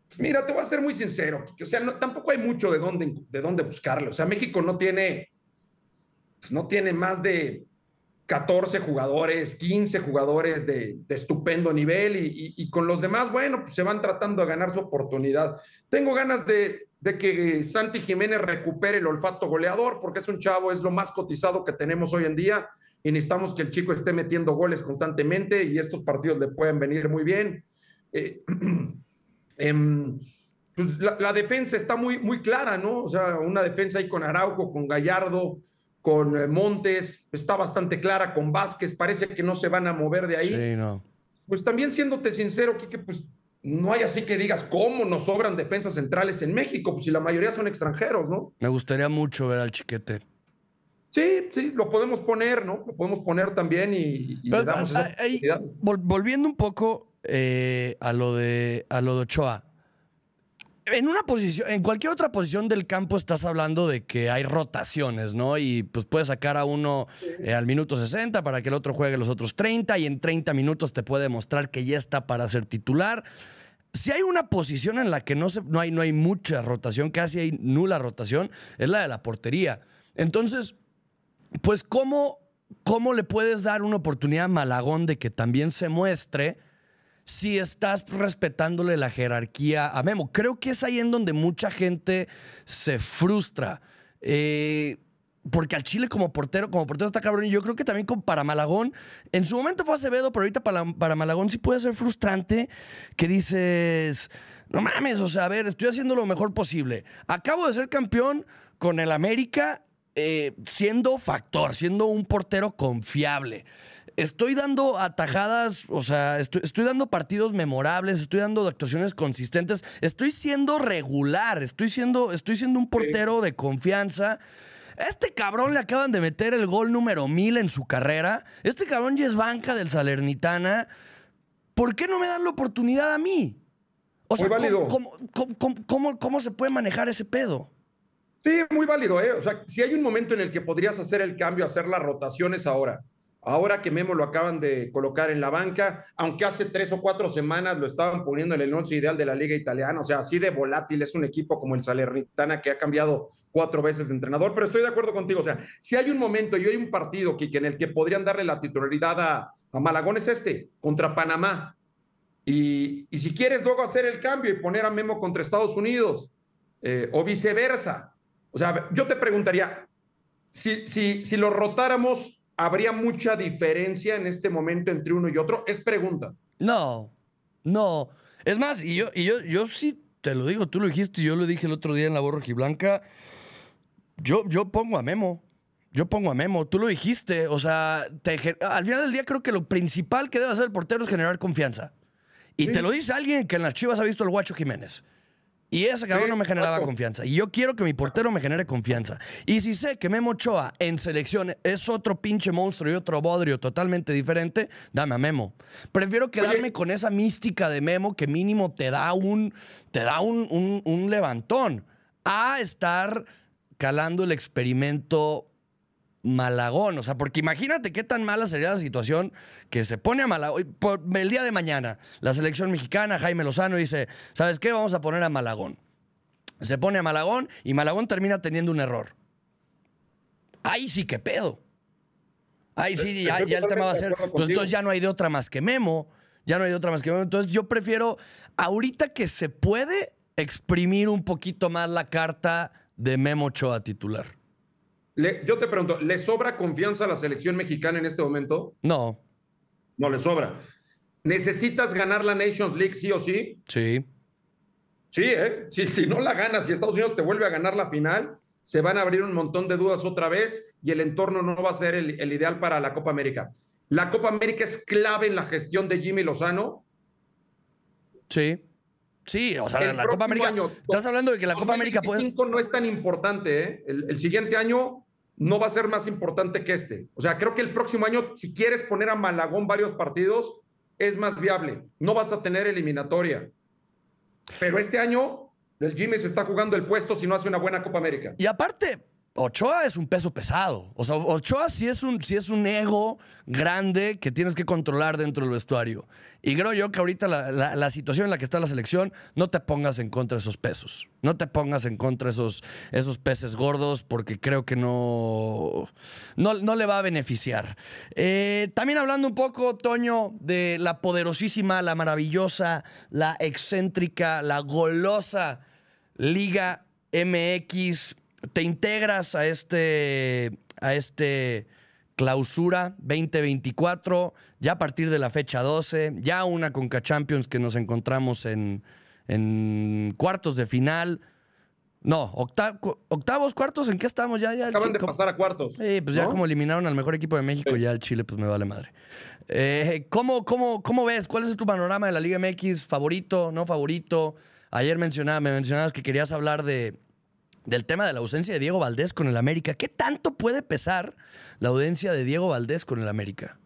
pues mira, te voy a ser muy sincero. O sea, no, tampoco hay mucho de dónde, de dónde buscarle. O sea, México no tiene, pues no tiene más de 14 jugadores, 15 jugadores de, estupendo nivel y, con los demás, bueno, pues se van tratando de ganar su oportunidad. Tengo ganas de, que Santi Jiménez recupere el olfato goleador porque es un chavo, es lo más cotizado que tenemos hoy en día y necesitamos que el chico esté metiendo goles constantemente y estos partidos le pueden venir muy bien. Eh, (clears throat) em, pues, la, defensa está muy, muy clara, ¿no? O sea, una defensa ahí con Arauco, con Gallardo, con eh, Montes, está bastante clara, con Vázquez, parece que no se van a mover de ahí. Sí, no. Pues también siéndote sincero, Quique, pues no hay así que digas cómo nos sobran defensas centrales en México, pues si la mayoría son extranjeros, ¿no? Me gustaría mucho ver al chiquete. Sí, sí, lo podemos poner, ¿no? Lo podemos poner también y, Volviendo un poco eh, a, lo de, a lo de Ochoa en una posición, en cualquier otra posición del campo estás hablando de que hay rotaciones, ¿no? Y pues puedes sacar a uno eh, al minuto 60 para que el otro juegue los otros 30 y en 30 minutos te puede mostrar que ya está para ser titular. Si hay una posición en la que no, hay, no hay mucha rotación, casi hay nula rotación, es la de la portería. Entonces, pues ¿cómo, cómo le puedes dar una oportunidad a Malagón de que también se muestre? si estás respetándole la jerarquía a Memo. Creo que es ahí en donde mucha gente se frustra. Eh, porque al Chile como portero, como portero está cabrón. Y yo creo que también con para Malagón, en su momento fue Acevedo, pero ahorita para, Malagón sí puede ser frustrante que dices, no mames, o sea, a ver, estoy haciendo lo mejor posible. Acabo de ser campeón con el América eh, siendo factor, siendo un portero confiable estoy dando atajadas, o sea, estoy, dando partidos memorables, estoy dando actuaciones consistentes, estoy siendo regular, estoy siendo, estoy siendo un portero de confianza. Este cabrón le acaban de meter el gol número mil en su carrera. Este cabrón ya es banca del Salernitana. ¿Por qué no me dan la oportunidad a mí? O sea, ¿cómo, se puede manejar ese pedo? Sí, muy válido, ¿eh? O sea, si hay un momento en el que podrías hacer el cambio, hacer las rotaciones ahora. Ahora que Memo lo acaban de colocar en la banca, aunque hace tres o cuatro semanas lo estaban poniendo en el once ideal de la Liga Italiana, o sea, así de volátil es un equipo como el Salernitana que ha cambiado cuatro veces de entrenador, pero estoy de acuerdo contigo, o sea, si hay un momento y hay un partido, en el que podrían darle la titularidad a, Malagón es este, contra Panamá. Y, si quieres luego hacer el cambio y poner a Memo contra Estados Unidos, eh, o viceversa. O sea, yo te preguntaría, si, si, si lo rotáramos ¿habría mucha diferencia en este momento entre uno y otro? Es pregunta. No, no. Es más, y yo, y yo, yo sí te lo digo, tú lo dijiste, yo lo dije el otro día en la y blanca. Yo, yo pongo a Memo. Yo pongo a Memo, tú lo dijiste, o sea, al final del día creo que lo principal que debe hacer el portero es generar confianza. Y te lo dice alguien que en las Chivas ha visto al Guacho Jiménez. Y ese cabrón no me generaba confianza. Y yo quiero que mi portero me genere confianza. Y si sé que Memo Ochoa en selección es otro pinche monstruo y otro bodrio totalmente diferente, dame a Memo. Prefiero quedarme con esa mística de Memo que mínimo te da un, te da un, un levantón a estar calando el experimento Malagón. O sea, porque imagínate qué tan mala sería la situación que se pone a Malagón. el día de mañana, la selección mexicana, Jaime Lozano dice, ¿sabes qué? Vamos a poner a Malagón. Se pone a Malagón y Malagón termina teniendo un error. Ahí sí que pedo. Ahí sí, ya, el tema va a ser. Pues, entonces ya no hay de otra más que Memo. Ya no hay de otra más que Memo. Entonces yo prefiero, ahorita que se puede, exprimir un poquito más la carta de Memo Choa titular yo te pregunto, ¿le sobra confianza a la selección mexicana en este momento? No. No le sobra. ¿Necesitas ganar la Nations League sí o sí? Sí. Sí, ¿eh? Si, no la ganas y Estados Unidos te vuelve a ganar la final, se van a abrir un montón de dudas otra vez y el entorno no va a ser el, el ideal para la Copa América. ¿La Copa América es clave en la gestión de Jimmy Lozano? Sí. Sí, o sea, en la Copa América. estás hablando de que la Copa América no es tan importante, ¿eh? el, el, siguiente año no va a ser más importante que este. O sea, creo que el próximo año, si quieres poner a Malagón varios partidos, es más viable. No vas a tener eliminatoria. Pero este año, el Jimmy se está jugando el puesto si no hace una buena Copa América. Y aparte, Ochoa es un peso pesado. O sea, Ochoa sí es, un, es un ego grande que tienes que controlar dentro del vestuario. Y creo yo que ahorita la, situación en la que está la selección, no te pongas en contra de esos pesos. No te pongas en contra de esos, esos peces gordos porque creo que no, no, le va a beneficiar. Eh, también hablando un poco, Toño, de la poderosísima, la maravillosa, la excéntrica, la golosa Liga MX te integras a este, a este clausura 2024, ya a partir de la fecha 12, ya una Conca Champions que nos encontramos en, en cuartos de final. No, octavos, cuartos, ¿en qué estamos? Ya, ya Acaban de pasar a cuartos. Sí, pues ya como eliminaron al mejor equipo de México, ya el Chile, pues me vale madre. Eh, ¿cómo, cómo, cómo ves? ¿Cuál es tu panorama de la Liga MX? ¿Favorito? ¿No favorito? Ayer mencionaba, me mencionabas que querías hablar de, del tema de la ausencia de Diego Valdés con el América. ¿Qué tanto puede pesar la ausencia de Diego Valdés con el América?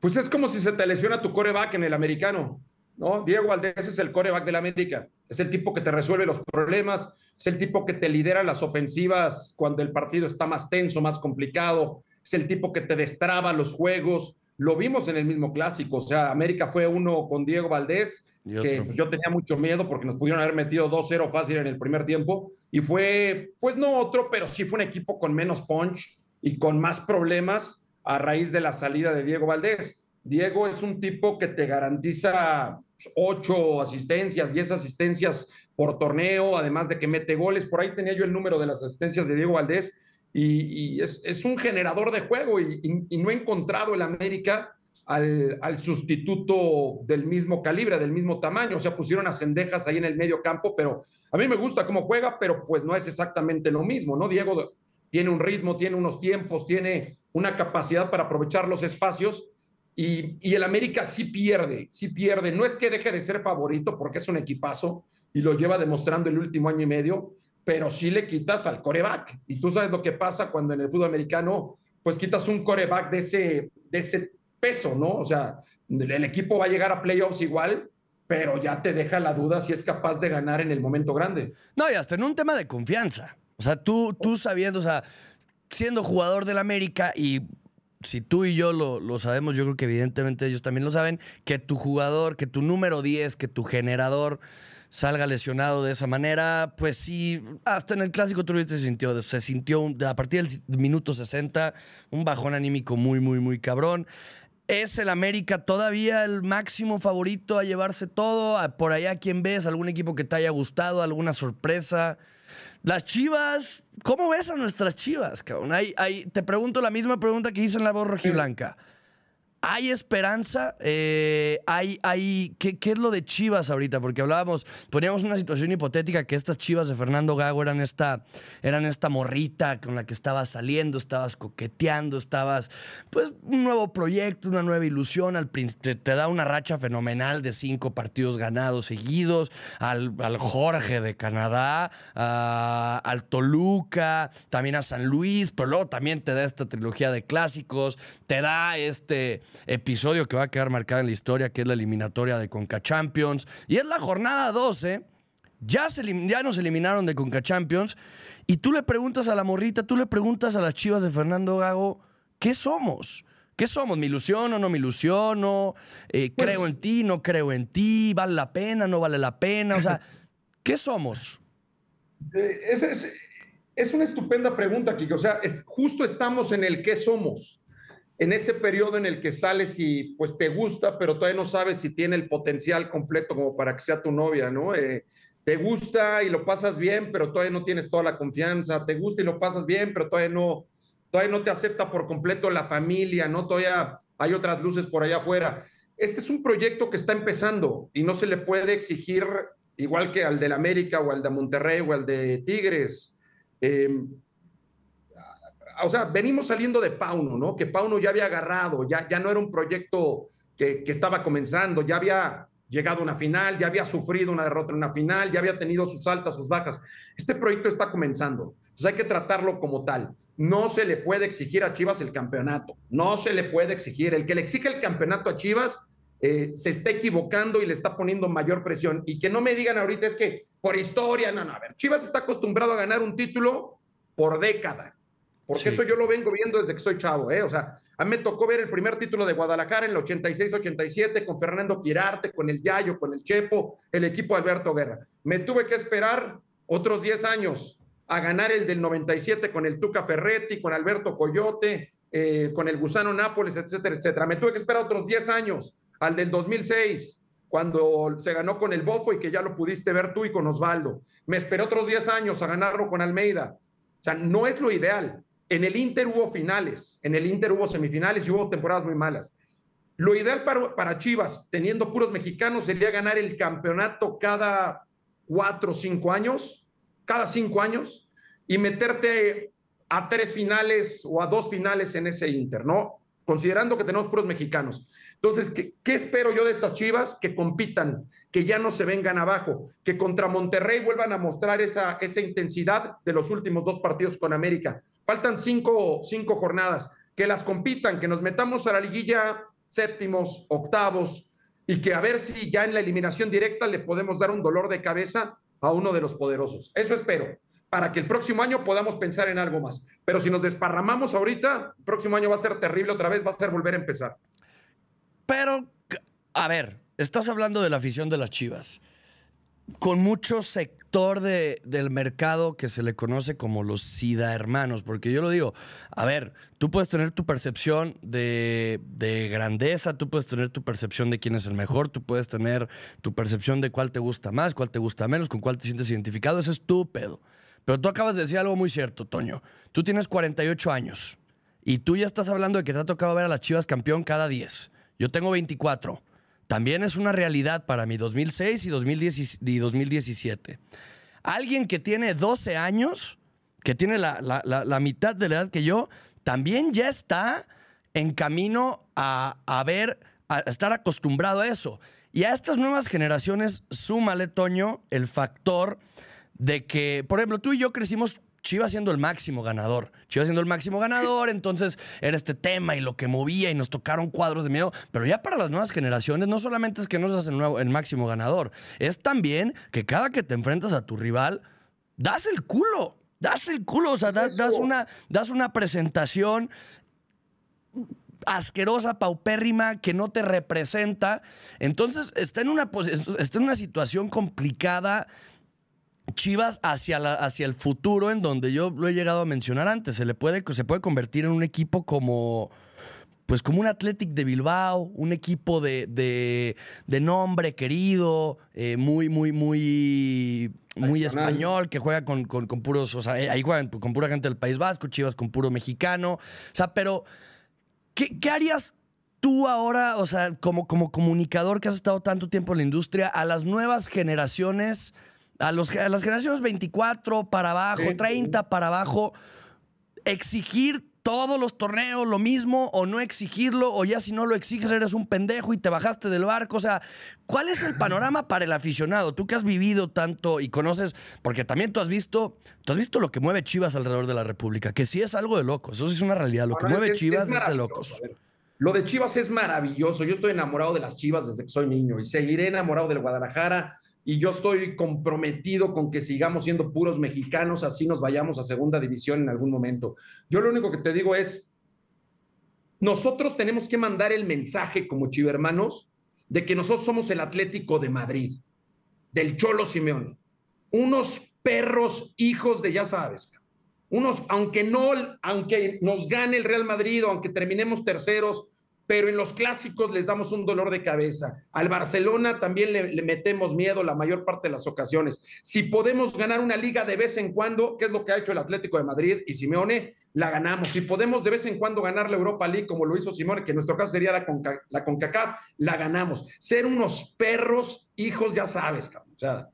Pues es como si se te lesiona tu coreback en el americano, ¿no? Diego Valdés es el coreback del América, es el tipo que te resuelve los problemas, es el tipo que te lidera las ofensivas cuando el partido está más tenso, más complicado, es el tipo que te destraba los juegos. Lo vimos en el mismo clásico, o sea, América fue uno con Diego Valdés que yo tenía mucho miedo porque nos pudieron haber metido 2-0 fácil en el primer tiempo. Y fue, pues no otro, pero sí fue un equipo con menos punch y con más problemas a raíz de la salida de Diego Valdés. Diego es un tipo que te garantiza 8 asistencias, 10 asistencias por torneo, además de que mete goles. Por ahí tenía yo el número de las asistencias de Diego Valdés y, es, un generador de juego y, y no he encontrado el América al, sustituto del mismo calibre, del mismo tamaño. O sea, pusieron a Cendejas ahí en el medio campo, pero a mí me gusta cómo juega, pero pues no es exactamente lo mismo, ¿no? Diego tiene un ritmo, tiene unos tiempos, tiene una capacidad para aprovechar los espacios. Y, el América sí pierde, sí pierde. No es que deje de ser favorito porque es un equipazo y lo lleva demostrando el último año y medio, pero sí le quitas al coreback. Y tú sabes lo que pasa cuando en el fútbol americano, pues quitas un coreback de ese, de ese peso, ¿no? O sea, el equipo va a llegar a playoffs igual, pero ya te deja la duda si es capaz de ganar en el momento grande. No, y hasta en un tema de confianza. O sea, tú, tú sabiendo, o sea, siendo jugador del América y si tú y yo lo, lo, sabemos, yo creo que evidentemente ellos también lo saben, que tu jugador, que tu número 10, que tu generador salga lesionado de esa manera, pues sí, hasta en el clásico tuviste se sintió, se sintió a partir del minuto 60 un bajón anímico muy, muy, muy cabrón. ¿Es el América todavía el máximo favorito a llevarse todo? Ah, ¿Por allá quién ves? ¿Algún equipo que te haya gustado? ¿Alguna sorpresa? Las Chivas, ¿cómo ves a nuestras Chivas, cabrón? te pregunto la misma pregunta que hice en la voz rojiblanca. ¿Hay esperanza? Eh, hay, hay, ¿qué, es lo de Chivas ahorita? Porque hablábamos, poníamos una situación hipotética que estas Chivas de Fernando Gago eran esta, eran esta morrita con la que estabas saliendo, estabas coqueteando, estabas, pues, un nuevo proyecto, una nueva ilusión. Al, te, da una racha fenomenal de cinco partidos ganados seguidos, al, Jorge de Canadá, al Toluca, también a San Luis, pero luego también te da esta trilogía de clásicos, te da este episodio que va a quedar marcado en la historia, que es la eliminatoria de Conca Champions. Y es la jornada 12. ¿eh? Ya, se, nos eliminaron de Conca Champions. Y tú le preguntas a la morrita, tú le preguntas a las chivas de Fernando Gago, ¿qué somos? ¿Qué somos? ¿Me ilusiono? ¿No me ilusiono? Eh, pues creo en ti? ¿Vale la pena? ¿No vale la pena? O sea, (laughs) ¿qué somos? Es, una estupenda pregunta, que O sea, justo estamos en el qué somos en ese periodo en el que sales y pues te gusta, pero todavía no sabes si tiene el potencial completo como para que sea tu novia, ¿no? Eh, te gusta y lo pasas bien, pero todavía no tienes toda la confianza, te gusta y lo pasas bien, pero todavía no, todavía no te acepta por completo la familia, ¿no? Todavía hay otras luces por allá afuera. Este es un proyecto que está empezando y no se le puede exigir igual que al del América o al de Monterrey o al de Tigres. Eh, o sea, venimos saliendo de Pauno, ¿no? Que Pauno ya había agarrado, ya, ya no era un proyecto que, estaba comenzando, ya había llegado a una final, ya había sufrido una derrota en una final, ya había tenido sus altas, sus bajas. Este proyecto está comenzando, entonces hay que tratarlo como tal. No se le puede exigir a Chivas el campeonato, no se le puede exigir. El que le exige el campeonato a Chivas eh, se está equivocando y le está poniendo mayor presión. Y que no me digan ahorita es que por historia, no, no, a ver, Chivas está acostumbrado a ganar un título por década. Porque eso yo lo vengo viendo desde que soy chavo, ¿eh? O sea, a mí me tocó ver el primer título de Guadalajara en el 86-87 con Fernando Pirarte, con el Yayo, con el Chepo, el equipo Alberto Guerra. Me tuve que esperar otros 10 años a ganar el del 97 con el Tuca Ferretti, con Alberto Coyote, eh, con el Gusano Nápoles, etcétera, etcétera. Me tuve que esperar otros 10 años al del 2006 cuando se ganó con el Bofo y que ya lo pudiste ver tú y con Osvaldo. Me esperé otros 10 años a ganarlo con Almeida. O sea, no es lo ideal, en el Inter hubo finales, en el Inter hubo semifinales y hubo temporadas muy malas. Lo ideal para, para Chivas, teniendo puros mexicanos, sería ganar el campeonato cada cuatro o cinco años, cada cinco años, y meterte a tres finales o a dos finales en ese Inter, ¿no? Considerando que tenemos puros mexicanos. Entonces, ¿qué, espero yo de estas chivas? Que compitan, que ya no se vengan abajo, que contra Monterrey vuelvan a mostrar esa, esa intensidad de los últimos dos partidos con América. Faltan cinco, cinco jornadas. Que las compitan, que nos metamos a la liguilla séptimos, octavos, y que a ver si ya en la eliminación directa le podemos dar un dolor de cabeza a uno de los poderosos. Eso espero, para que el próximo año podamos pensar en algo más. Pero si nos desparramamos ahorita, el próximo año va a ser terrible otra vez, va a ser volver a empezar. Pero, a ver, estás hablando de la afición de las Chivas con mucho sector del mercado que se le conoce como los SIDA hermanos, porque yo lo digo, a ver, tú puedes tener tu percepción de, de, grandeza, tú puedes tener tu percepción de quién es el mejor, tú puedes tener tu percepción de cuál te gusta más, cuál te gusta menos, con cuál te sientes identificado, es estúpido. Pero tú acabas de decir algo muy cierto, Toño. Tú tienes 48 años y tú ya estás hablando de que te ha tocado ver a las Chivas campeón cada 10. Yo tengo 24 también es una realidad para mi 2006 y, 2017. Alguien que tiene 12 años, que tiene la, mitad de la edad que yo, también ya está en camino a, ver, a estar acostumbrado a eso. Y a estas nuevas generaciones, súmale, Toño, el factor de que, por ejemplo, tú y yo crecimos Chivas siendo el máximo ganador. Chivas siendo el máximo ganador, entonces era este tema y lo que movía y nos tocaron cuadros de miedo. Pero ya para las nuevas generaciones, no solamente es que no seas el, máximo ganador, es también que cada que te enfrentas a tu rival, das el culo. Das el culo, o sea, das, una, das una presentación asquerosa, paupérrima, que no te representa. Entonces está en está en una situación complicada Chivas hacia, hacia el futuro, en donde yo lo he llegado a mencionar antes, se le puede, se puede convertir en un equipo como pues como un Athletic de Bilbao, un equipo de, nombre querido, eh, muy, muy, muy, muy español, que juega con, con, puros, o sea, eh, ahí juegan con pura gente del País Vasco, Chivas con puro mexicano. O sea, pero, ¿qué, harías tú ahora, o sea, como, como comunicador que has estado tanto tiempo en la industria, a las nuevas generaciones? a, los, las generaciones 24 para abajo, 30 para abajo, exigir todos los torneos lo mismo o no exigirlo o ya si no lo exiges eres un pendejo y te bajaste del barco. O sea, ¿cuál es el panorama para el aficionado? Tú que has vivido tanto y conoces, porque también tú has visto, tú has visto lo que mueve Chivas alrededor de la República, que sí es algo de locos, eso sí es una realidad, lo que mueve Chivas es, de locos. Lo de Chivas es maravilloso, yo estoy enamorado de las Chivas desde que soy niño y seguiré enamorado del Guadalajara y yo estoy comprometido con que sigamos siendo puros mexicanos, así nos vayamos a segunda división en algún momento. Yo lo único que te digo es, nosotros tenemos que mandar el mensaje como chivermanos de que nosotros somos el Atlético de Madrid, del Cholo Simeone, unos perros hijos de ya sabes, unos, aunque no, aunque nos gane el Real Madrid o aunque terminemos terceros pero en los clásicos les damos un dolor de cabeza. Al Barcelona también le, metemos miedo la mayor parte de las ocasiones. Si podemos ganar una liga de vez en cuando, que es lo que ha hecho el Atlético de Madrid y Simeone, la ganamos. Si podemos de vez en cuando ganar la Europa League, como lo hizo Simeone, que en nuestro caso sería la, CONCACAF, la ganamos. Ser unos perros, hijos, ya sabes, O sea,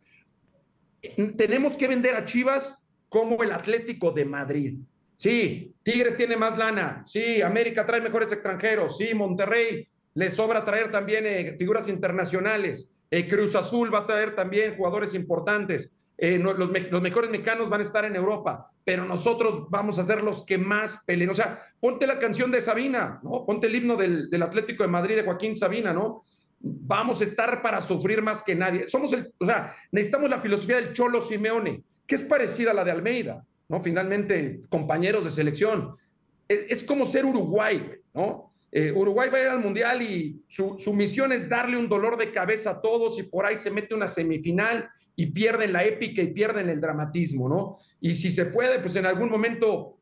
tenemos que vender a Chivas como el Atlético de Madrid. Sí, Tigres tiene más lana. Sí, América trae mejores extranjeros. Sí, Monterrey le sobra traer también eh, figuras internacionales. Eh, Cruz Azul va a traer también jugadores importantes. Eh, los, mejores mexicanos van a estar en Europa, pero nosotros vamos a ser los que más peleen. O sea, ponte la canción de Sabina, ¿no? Ponte el himno del, del Atlético de Madrid de Joaquín Sabina, ¿no? Vamos a estar para sufrir más que nadie. Somos el, o sea, necesitamos la filosofía del Cholo Simeone, que es parecida a la de Almeida. Finalmente, compañeros de selección. Es, como ser Uruguay, ¿no? Eh, Uruguay va a ir al Mundial y su, misión es darle un dolor de cabeza a todos y por ahí se mete una semifinal y pierden la épica y pierden el dramatismo, ¿no? Y si se puede, pues en algún momento,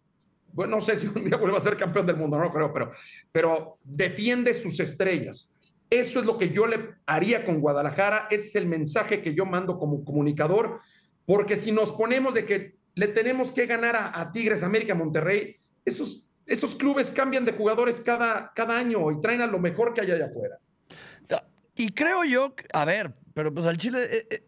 bueno, no sé si un día vuelva a ser campeón del mundo, no creo, pero, pero defiende sus estrellas. Eso es lo que yo le haría con Guadalajara, ese es el mensaje que yo mando como comunicador, porque si nos ponemos de que le tenemos que ganar a, Tigres, América, Monterrey. Esos, esos clubes cambian de jugadores cada, cada año y traen a lo mejor que hay allá afuera. Y creo yo, a ver, pero pues al Chile, eh, eh,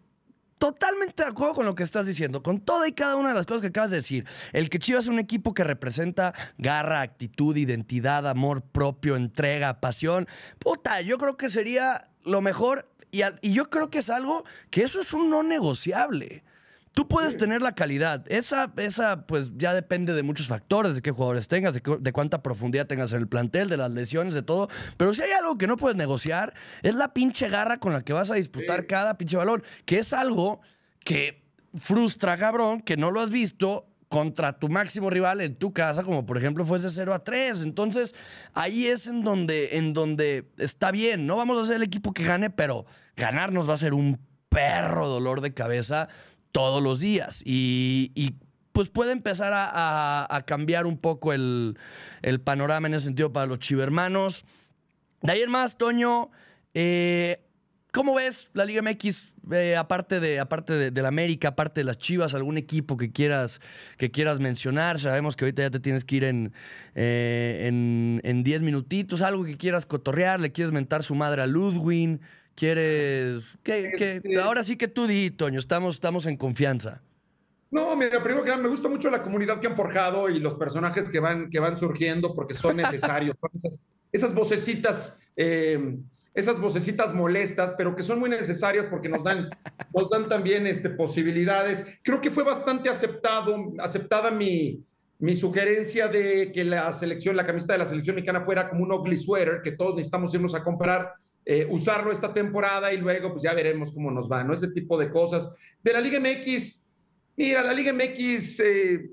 totalmente de acuerdo con lo que estás diciendo, con toda y cada una de las cosas que acabas de decir. El que Chivas es un equipo que representa garra, actitud, identidad, amor propio, entrega, pasión. Puta, yo creo que sería lo mejor y, y yo creo que es algo que eso es un no negociable. Tú puedes tener la calidad. Esa, esa, pues ya depende de muchos factores, de qué jugadores tengas, de, cuánta profundidad tengas en el plantel, de las lesiones, de todo. Pero si hay algo que no puedes negociar, es la pinche garra con la que vas a disputar cada pinche balón, que es algo que frustra, cabrón, que no lo has visto contra tu máximo rival en tu casa, como por ejemplo fuese 0 a 3. Entonces, ahí es en donde, en donde está bien. No vamos a ser el equipo que gane, pero ganarnos va a ser un perro dolor de cabeza todos los días. Y, pues puede empezar a, cambiar un poco el, panorama en ese sentido para los chivermanos. De ahí más, Toño, eh, ¿cómo ves la Liga MX, eh, aparte, de, aparte América, aparte de las Chivas, algún equipo que quieras, que quieras mencionar? Sabemos que ahorita ya te tienes que ir en 10 eh, minutitos, algo que quieras cotorrear, le quieres mentar su madre a Ludwin. ¿Quieres? Que, este ahora sí que tú di, Toño, estamos, estamos en confianza. No, mira, primero que nada, me gusta mucho la comunidad que han forjado y los personajes que van, que van surgiendo porque son necesarios. son esas, esas vocecitas, eh, esas vocecitas molestas, pero que son muy necesarias porque nos dan, nos dan también este, posibilidades. Creo que fue bastante aceptado, aceptada mi, mi sugerencia de que la selección, la camiseta de la selección mexicana fuera como un ugly sweater, que todos necesitamos irnos a comprar eh, usarlo esta temporada y luego pues ya veremos cómo nos va, ¿no? Ese tipo de cosas. De la Liga MX, mira, la Liga MX eh,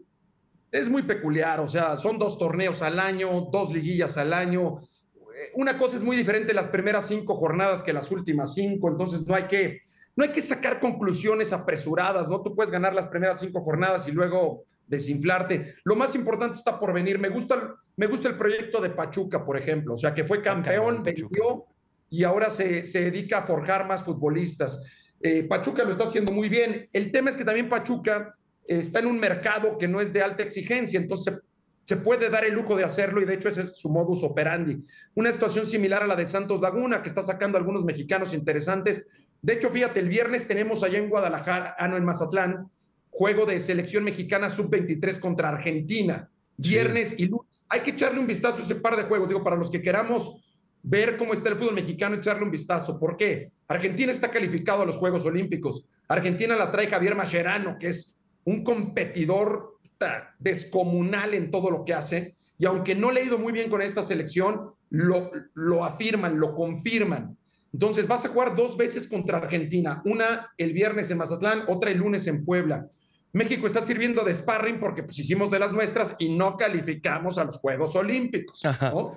es muy peculiar, o sea, son dos torneos al año, dos liguillas al año. Eh, una cosa es muy diferente las primeras cinco jornadas que las últimas cinco, entonces no hay que, no hay que sacar conclusiones apresuradas, ¿no? Tú puedes ganar las primeras cinco jornadas y luego desinflarte. Lo más importante está por venir. Me gusta, me gusta el proyecto de Pachuca, por ejemplo, o sea, que fue campeón, Pachuca y ahora se, dedica a forjar más futbolistas. Eh, Pachuca lo está haciendo muy bien. El tema es que también Pachuca eh, está en un mercado que no es de alta exigencia, entonces se puede dar el lujo de hacerlo y de hecho ese es su modus operandi. Una situación similar a la de Santos Laguna, que está sacando algunos mexicanos interesantes. De hecho, fíjate, el viernes tenemos allá en Guadalajara, ah, no, en Mazatlán, juego de selección mexicana sub-23 contra Argentina. Viernes y lunes. Hay que echarle un vistazo a ese par de juegos, digo, para los que queramos ver cómo está el fútbol mexicano, echarle un vistazo. ¿Por qué? Argentina está calificado a los Juegos Olímpicos. Argentina la trae Javier Mascherano, que es un competidor descomunal en todo lo que hace. Y aunque no le ha ido muy bien con esta selección, lo, lo afirman, lo confirman. Entonces vas a jugar dos veces contra Argentina, una el viernes en Mazatlán, otra el lunes en Puebla. México está sirviendo de sparring porque pues, hicimos de las nuestras y no calificamos a los Juegos Olímpicos. ¿no?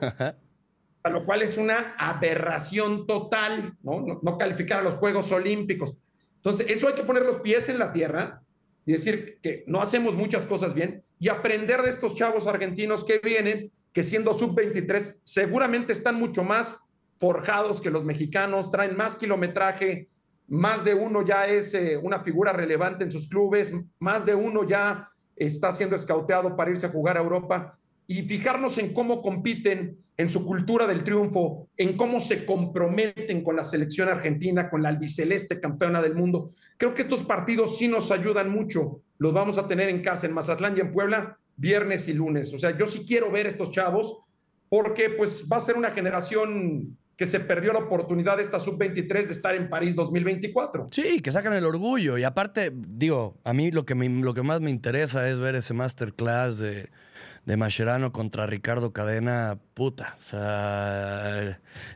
a lo cual es una aberración total, ¿no? calificar a los Juegos Olímpicos. Entonces, eso hay que poner los pies en la tierra y decir que no hacemos muchas cosas bien y aprender de estos chavos argentinos que vienen, que siendo sub-23 seguramente están mucho más forjados que los mexicanos, traen más kilometraje, más de uno ya es eh, una figura relevante en sus clubes, más de uno ya está siendo escauteado para irse a jugar a Europa y fijarnos en cómo compiten, en su cultura del triunfo, en cómo se comprometen con la selección argentina, con la albiceleste campeona del mundo. Creo que estos partidos sí nos ayudan mucho. Los vamos a tener en casa, en Mazatlán y en Puebla, viernes y lunes. O sea, yo sí quiero ver estos chavos porque pues va a ser una generación que se perdió la oportunidad de esta sub-23 de estar en París 2024. Sí, que sacan el orgullo. Y aparte, digo, a mí lo que, me, lo que más me interesa es ver ese masterclass de de Mascherano contra Ricardo Cadena, puta.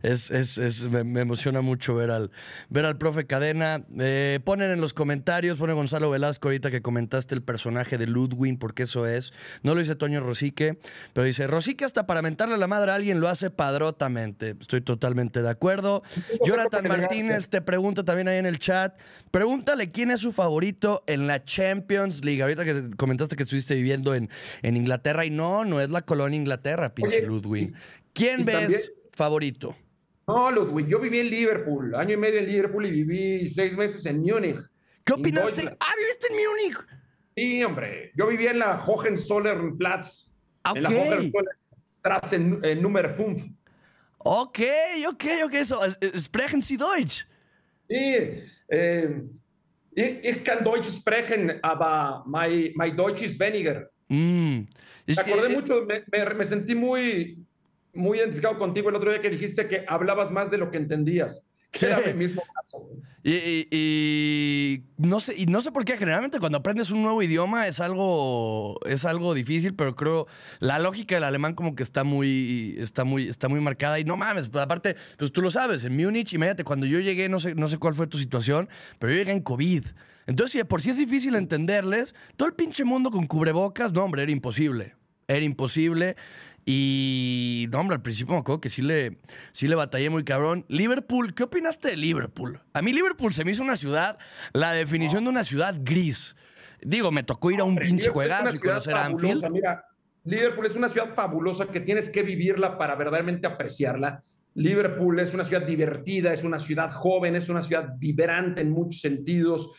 es, me, emociona mucho ver al, ver al profe Cadena. Eh, ponen en los comentarios, pone Gonzalo Velasco ahorita que comentaste el personaje de Ludwin, porque eso es. No lo dice Toño Rosique, pero dice, Rosique hasta para mentarle a la madre a alguien lo hace padrotamente. Estoy totalmente de acuerdo. Jonathan Martínez te pregunta también ahí en el chat, pregúntale quién es su favorito en la Champions League. Ahorita que comentaste que estuviste viviendo en, en Inglaterra y no, no es la colonia Inglaterra, pinche Ludwig. ¿Quién ves favorito? No, Ludwig, yo viví en Liverpool, año y medio en Liverpool y viví seis meses en Múnich. ¿Qué opinaste? Ah, viviste en Múnich. Sí, hombre, yo viví en la Hohenzollernplatz, en la Hohenzollernstraße número 5. Ok, ok, ok, eso. sprechen Sie Deutsch. Sí, eh, ich, ich kann Deutsch sprechen, aber my, Deutsch ist weniger. Mm. me acordé eh, mucho, me, sentí muy, muy identificado contigo el otro día que dijiste que hablabas más de lo que entendías. Era mi mismo caso. Y, no sé, y no sé por qué, generalmente cuando aprendes un nuevo idioma es algo, es algo difícil, pero creo la lógica del alemán como que está muy, está muy, está muy marcada. Y no mames, pues, aparte, pues tú lo sabes, en Múnich, imagínate, cuando yo llegué, no sé, no sé cuál fue tu situación, pero yo llegué en COVID. Entonces, por sí es difícil entenderles, todo el pinche mundo con cubrebocas, no, hombre, era imposible. Era imposible. Y, no, hombre, al principio me acuerdo que sí le, sí le batallé muy cabrón. Liverpool, ¿qué opinaste de Liverpool? A mí Liverpool se me hizo una ciudad, la definición de una ciudad gris. Digo, me tocó ir a un pinche juegazo y conocer a Anfield. Mira, Liverpool es una ciudad fabulosa que tienes que vivirla para verdaderamente apreciarla. Liverpool es una ciudad divertida, es una ciudad joven, es una ciudad vibrante en muchos sentidos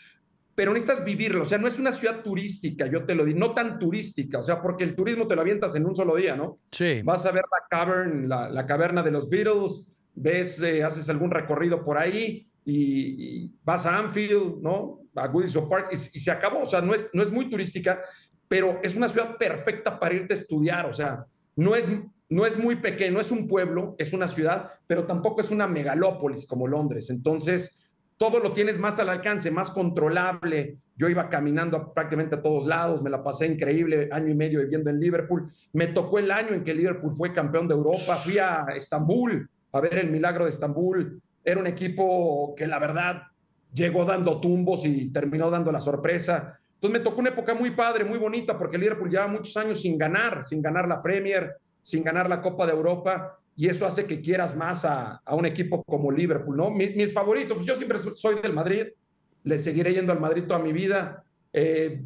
pero necesitas vivirlo. O sea, no es una ciudad turística, yo te lo digo, no tan turística, o sea, porque el turismo te lo avientas en un solo día, ¿no? Sí. Vas a ver la cavern, la, caverna de los Beatles, ves, eh, haces algún recorrido por ahí y, vas a Anfield, ¿no? A Wilson Park y, se acabó. O sea, no es, no es muy turística, pero es una ciudad perfecta para irte a estudiar. O sea, no es, no es muy pequeño, es un pueblo, es una ciudad, pero tampoco es una megalópolis como Londres. Entonces, todo lo tienes más al alcance, más controlable. Yo iba caminando prácticamente a todos lados, me la pasé increíble, año y medio viviendo en Liverpool. Me tocó el año en que Liverpool fue campeón de Europa, fui a Estambul a ver el milagro de Estambul. Era un equipo que la verdad llegó dando tumbos y terminó dando la sorpresa. Entonces me tocó una época muy padre, muy bonita, porque Liverpool lleva muchos años sin ganar, sin ganar la Premier, sin ganar la Copa de Europa y eso hace que quieras más a, un equipo como Liverpool, ¿no? Mis, favoritos, pues yo siempre soy del Madrid, le seguiré yendo al Madrid toda mi vida eh,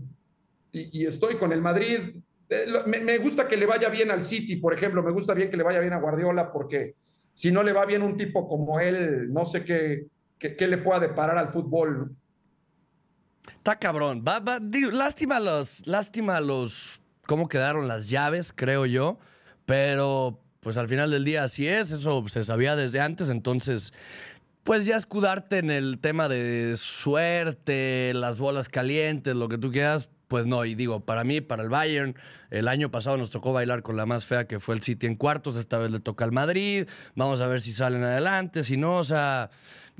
y, estoy con el Madrid. Eh, me, gusta que le vaya bien al City, por ejemplo, me gusta bien que le vaya bien a Guardiola porque si no le va bien un tipo como él, no sé qué, qué, le pueda deparar al fútbol. Está cabrón. lástima los, lástima los, cómo quedaron las llaves, creo yo, pero pues al final del día así es, eso se sabía desde antes, entonces pues ya escudarte en el tema de suerte, las bolas calientes, lo que tú quieras, pues no. Y digo, para mí, para el Bayern, el año pasado nos tocó bailar con la más fea que fue el City en cuartos, esta vez le toca al Madrid, vamos a ver si salen adelante, si no, o sea,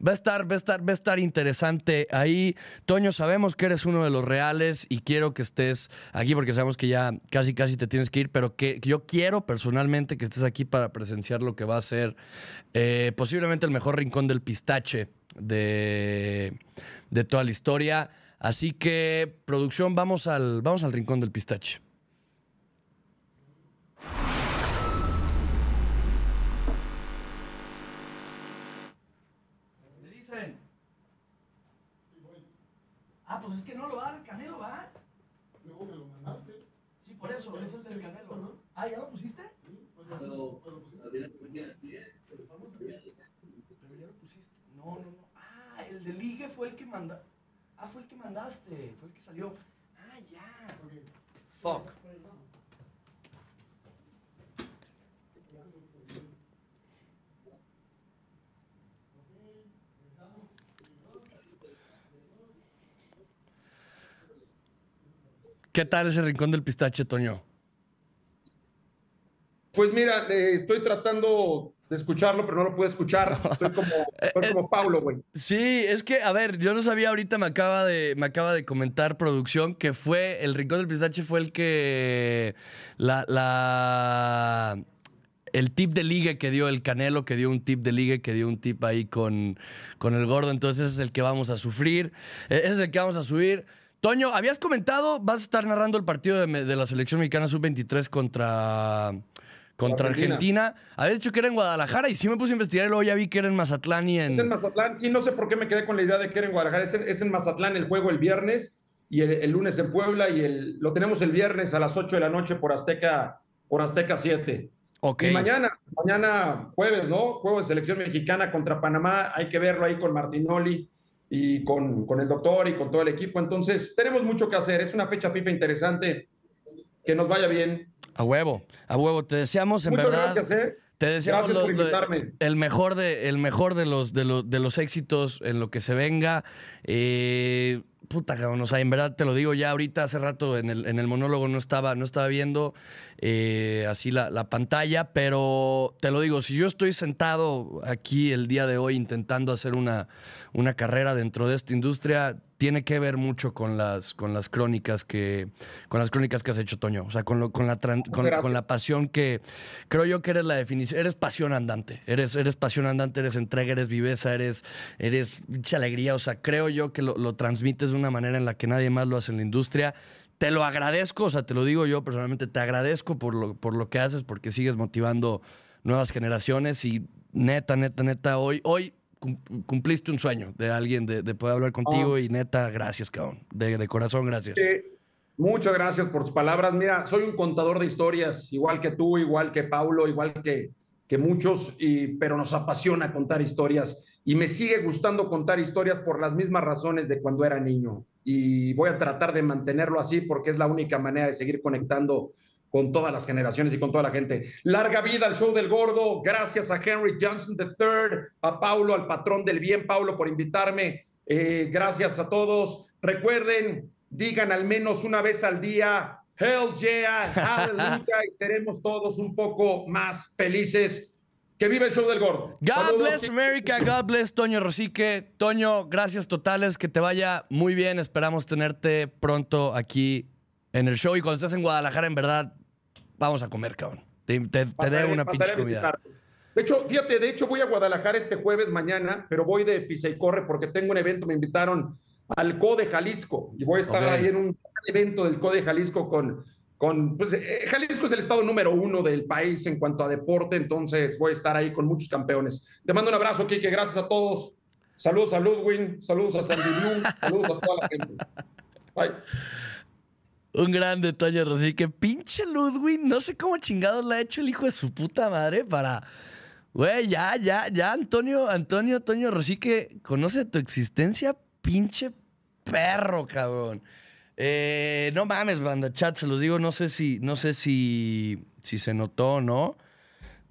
Va a estar, va a estar, va a estar interesante ahí. Toño, sabemos que eres uno de los reales y quiero que estés aquí porque sabemos que ya casi, casi te tienes que ir, pero que, yo quiero personalmente que estés aquí para presenciar lo que va a ser eh, posiblemente el mejor rincón del pistache de, toda la historia. Así que, producción, vamos al, vamos al rincón del pistache. eso, eso es el canelo, ¿no? Ah, ¿ya lo pusiste? Sí, pues ya lo, pusiste. Eh, Pero ya lo pusiste. No, no, no. Ah, el de Ligue fue el que manda. Ah, fue el que mandaste, fue el que salió. Ah, ya. Fuck. ¿Qué tal ese rincón del pistache, Toño? Pues mira, eh, estoy tratando de escucharlo, pero no lo puedo escuchar. Estoy como, (laughs) eh, Pablo, güey. Sí, es que, a ver, yo no sabía ahorita, me acaba de, me acaba de comentar producción que fue, el Rincón del Pistache fue el que, la, el tip de ligue que dio el Canelo, que dio un tip de ligue, que dio un tip ahí con, con el gordo, entonces es el que vamos a sufrir, eh, es el que vamos a subir. Toño, habías comentado, vas a estar narrando el partido de, la selección mexicana sub-23 contra, contra Argentina. Habías dicho que era en Guadalajara y sí me puse a investigar y luego ya vi que era en Mazatlán y en... Es en Mazatlán, sí, no sé por qué me quedé con la idea de que era en Guadalajara. Es en, Mazatlán el juego el viernes y el, lunes en Puebla y el, lo tenemos el viernes a las 8 de la noche por Azteca, por Azteca 7. Okay. Y mañana, mañana jueves, ¿no? Juego de selección mexicana contra Panamá, hay que verlo ahí con Martinoli y con, con el doctor y con todo el equipo. Entonces, tenemos mucho que hacer. Es una fecha FIFA interesante. Que nos vaya bien. A huevo, a huevo. Te deseamos, en Muchas verdad. Gracias, ¿eh? Te deseamos el mejor, de, el mejor de, los, de, los, éxitos en lo que se venga. Eh, puta cabrón, o sea, en verdad te lo digo ya ahorita hace rato en el, en el monólogo no estaba, no estaba viendo. Eh, así la, pantalla, pero te lo digo, si yo estoy sentado aquí el día de hoy intentando hacer una, una carrera dentro de esta industria, tiene que ver mucho con las, con las crónicas que con las crónicas que has hecho Toño, o sea, con, la, pasión que creo yo que eres la definición, eres pasión andante, eres eres pasión andante, eres entrega, eres viveza, eres eres mucha alegría, o sea, creo yo que lo, lo transmites de una manera en la que nadie más lo hace en la industria te lo agradezco, o sea, te lo digo yo personalmente, te agradezco por lo, por lo que haces, porque sigues motivando nuevas generaciones y neta, neta, neta, hoy, hoy cumpliste un sueño de alguien, de, poder hablar contigo ah. y neta, gracias, cabrón, de, de corazón, gracias. Muchas gracias por tus palabras. Mira, soy un contador de historias, igual que tú, igual que Paulo, igual que, que muchos, y, pero nos apasiona contar historias y me sigue gustando contar historias por las mismas razones de cuando era niño y voy a tratar de mantenerlo así porque es la única manera de seguir conectando con todas las generaciones y con toda la gente. Larga vida al show del gordo. Gracias a Henry Johnson III, a Paulo, al patrón del bien, Paulo, por invitarme. Eh, gracias a todos. Recuerden, digan al menos una vez al día, hell yeah, hallelujah, (laughs) y seremos todos un poco más felices. Que viva el show del gordo. God bless America, God bless Toño Rosique. Toño, gracias totales, que te vaya muy bien. Esperamos tenerte pronto aquí en el show. Y cuando estés en Guadalajara, en verdad, vamos a comer, cabrón. Te, te, una pinche comida. De hecho, fíjate, de hecho voy a Guadalajara este jueves mañana, pero voy de pisa y corre porque tengo un evento, me invitaron al CODE Jalisco y voy a estar ahí en un evento del CODE Jalisco con con, pues eh, Jalisco es el estado número uno del país en cuanto a deporte, entonces voy a estar ahí con muchos campeones. Te mando un abrazo, Kike, gracias a todos. Saludos a Ludwin, saludos a Sandy saludos a toda la gente. Bye. Un grande Toño Rosique, pinche Ludwig, no sé cómo chingados le ha hecho el hijo de su puta madre para... Güey, ya, ya, ya, Antonio, Antonio, Toño Rosique, conoce tu existencia, pinche perro, cabrón. Eh, no mames, banda chat, se los digo, no sé si, no sé si, si se notó o no,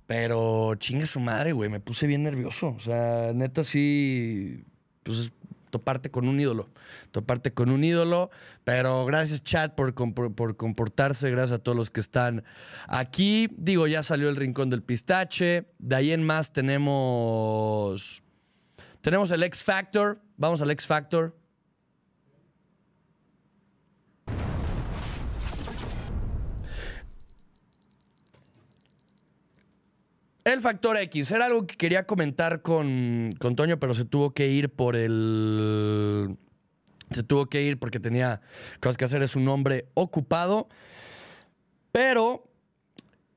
pero chinga su madre, güey, me puse bien nervioso. O sea, neta sí, pues toparte con un ídolo, toparte con un ídolo, pero gracias chat por, por comportarse, gracias a todos los que están aquí. Digo, ya salió el Rincón del Pistache, de ahí en más tenemos, tenemos el X Factor, vamos al X Factor. El factor X era algo que quería comentar con, con Toño, pero se tuvo que ir por el. Se tuvo que ir porque tenía cosas que hacer. Es un hombre ocupado. Pero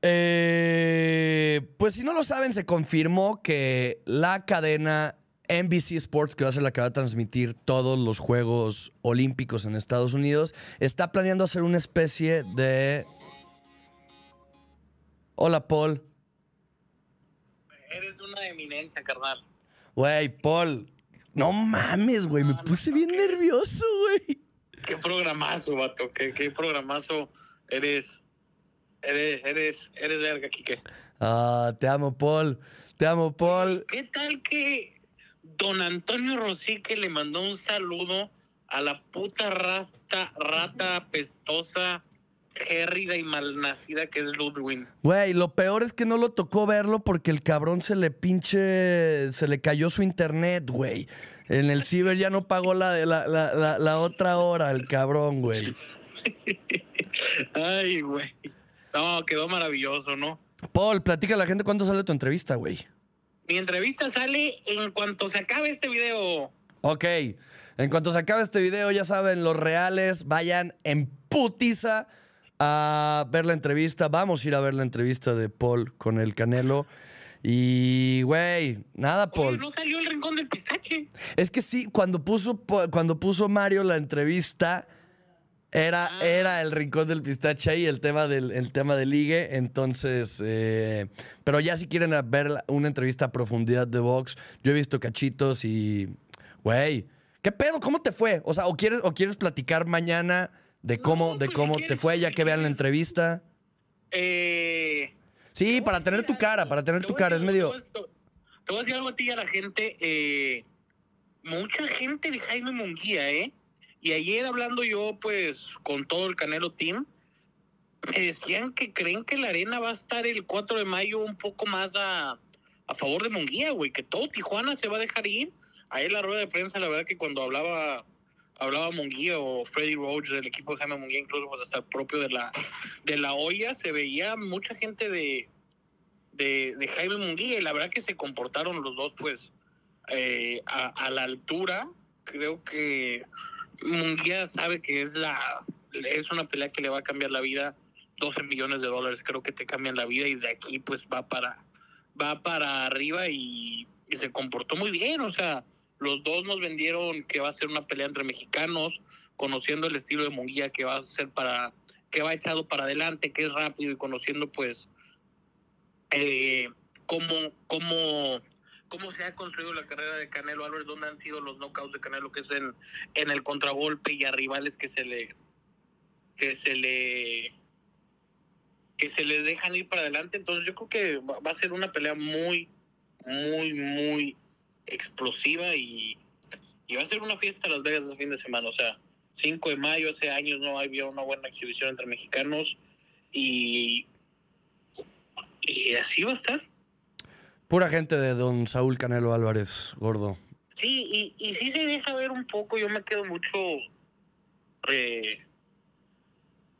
eh, pues si no lo saben, se confirmó que la cadena NBC Sports, que va a ser la que va a transmitir todos los Juegos Olímpicos en Estados Unidos, está planeando hacer una especie de... Hola, Paul eminencia, carnal. Güey, Paul. No mames, güey. Me ah, puse bien nervioso, güey. Qué programazo, vato. Qué, qué programazo eres. Eres, eres, eres verga, Kike. Ah, te amo, Paul. Te amo, Paul. ¿Qué tal que don Antonio Rosique le mandó un saludo a la puta rasta, rata pestosa gérrida y malnacida que es Ludwin. Güey, lo peor es que no lo tocó verlo porque el cabrón se le pinche, se le cayó su internet, güey. En el ciber ya no pagó la, la, otra hora, el cabrón, güey. Ay, güey. No, quedó maravilloso, ¿no? Paul, platica a la gente cuándo sale tu entrevista, güey. Mi entrevista sale en cuanto se acabe este video. Ok. En cuanto se acabe este video, ya saben, los reales vayan en putiza a ver la entrevista. Vamos a ir a ver la entrevista de Paul con el Canelo. Y, güey, nada, Paul. no salió el rincón del pistache. Es que sí, cuando puso, cuando puso Mario la entrevista, era, ah. era el rincón del pistache ahí, el tema del, el tema ligue. Entonces, eh, pero ya si quieren ver una entrevista a profundidad de Vox, yo he visto cachitos y, güey, ¿qué pedo? ¿Cómo te fue? O sea, o quieres, o quieres platicar mañana de cómo, de pues, cómo te fue, ya que vean la entrevista. Eh, sí, para tener tu cara, para tener tu cara, es medio... Te voy a decir algo a ti a la gente. Eh, mucha gente de Jaime Munguía, ¿eh? Y ayer hablando yo, pues, con todo el Canelo Team, me decían que creen que la arena va a estar el 4 de mayo un poco más a, favor de Munguía, güey, que todo Tijuana se va a dejar ir. Ahí la rueda de prensa, la verdad que cuando hablaba hablaba Munguía o Freddy Roach del equipo de Jaime Munguía, incluso pues hasta el propio de la, de la olla, se veía mucha gente de, de, Jaime Munguía y la verdad que se comportaron los dos pues eh, a, la altura. Creo que Munguía sabe que es, la, es una pelea que le va a cambiar la vida. 12 millones de dólares creo que te cambian la vida y de aquí pues va para va para arriba y se comportó muy bien, o sea, los dos nos vendieron que va a ser una pelea entre mexicanos, conociendo el estilo de Munguía que va a ser para, que va echado para adelante, que es rápido y conociendo pues eh, cómo, cómo, cómo se ha construido la carrera de Canelo Álvarez, dónde han sido los knockouts de Canelo, que es en, en el contragolpe y a rivales que se le, que se le que se les dejan ir para adelante. Entonces yo creo que va a ser una pelea muy, muy, muy explosiva y, y va a ser una fiesta en Las Vegas ese fin de semana. O sea, 5 de mayo, hace años no había una buena exhibición entre mexicanos y, y así va a estar. Pura gente de don Saúl Canelo Álvarez, gordo. Sí, y, y sí se deja ver un poco, yo me quedo mucho eh,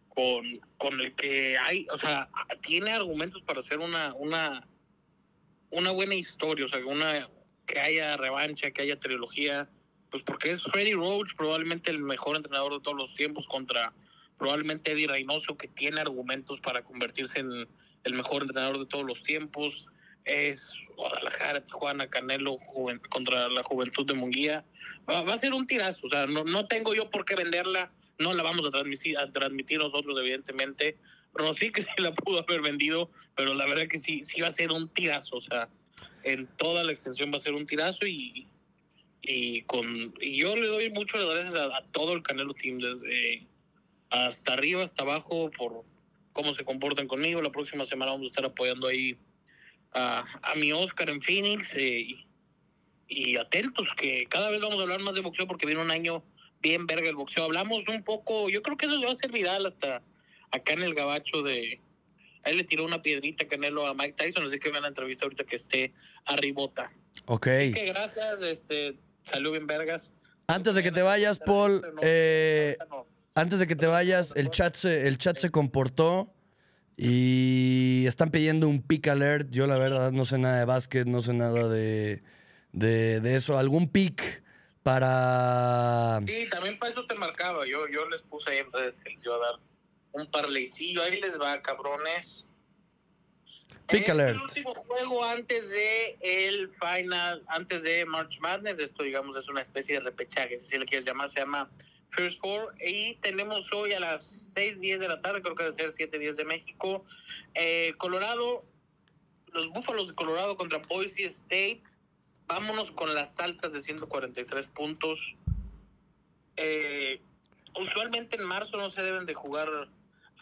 con, con el que hay, o sea, tiene argumentos para hacer una, una, una buena historia, o sea, una, que haya revancha, que haya trilogía, pues porque es Freddy Roach, probablemente el mejor entrenador de todos los tiempos, contra probablemente Eddie Reynoso, que tiene argumentos para convertirse en el mejor entrenador de todos los tiempos. Es Guadalajara, Juana, Canelo contra la Juventud de Munguía. Va, a ser un tirazo, o sea, no, no tengo yo por qué venderla, no la vamos a transmitir, a transmitir nosotros, evidentemente. (laughs) sí que se la pudo haber vendido, pero la verdad que sí, sí va a ser un tirazo, o sea, en toda la extensión va a ser un tirazo y, y con y yo le doy mucho gracias a, todo el Canelo Team, desde eh, hasta arriba, hasta abajo, por cómo se comportan conmigo. La próxima semana vamos a estar apoyando ahí a, mi Oscar en Phoenix eh, y atentos, que cada vez vamos a hablar más de boxeo porque viene un año bien verga el boxeo. Hablamos un poco, yo creo que eso se va a hacer viral hasta acá en el gabacho de Ahí le tiró una piedrita Canelo a Mike Tyson, así que vean la entrevista ahorita que esté arribota. Ok. Así que gracias, este, salud bien vergas. Antes de que te vayas, Paul, eh, antes de que te vayas, el chat se, el chat se comportó y están pidiendo un pick alert. Yo la verdad no sé nada de básquet, no sé nada de, de, eso. ¿Algún pick para...? Sí, también para eso te marcaba. Yo, yo les puse ahí en redes que les iba a dar un parlecillo, Ahí les va, cabrones. Eh, el último juego antes de el final, antes de March Madness, esto digamos es una especie de repechaje, si le quieres llamar, se llama First Four. Y tenemos hoy a las 6:10 de la tarde, creo que debe ser 7:10 de México, eh, Colorado, los Búfalos de Colorado contra Boise State. Vámonos con las altas de 143 puntos. Eh, usualmente en marzo no se deben de jugar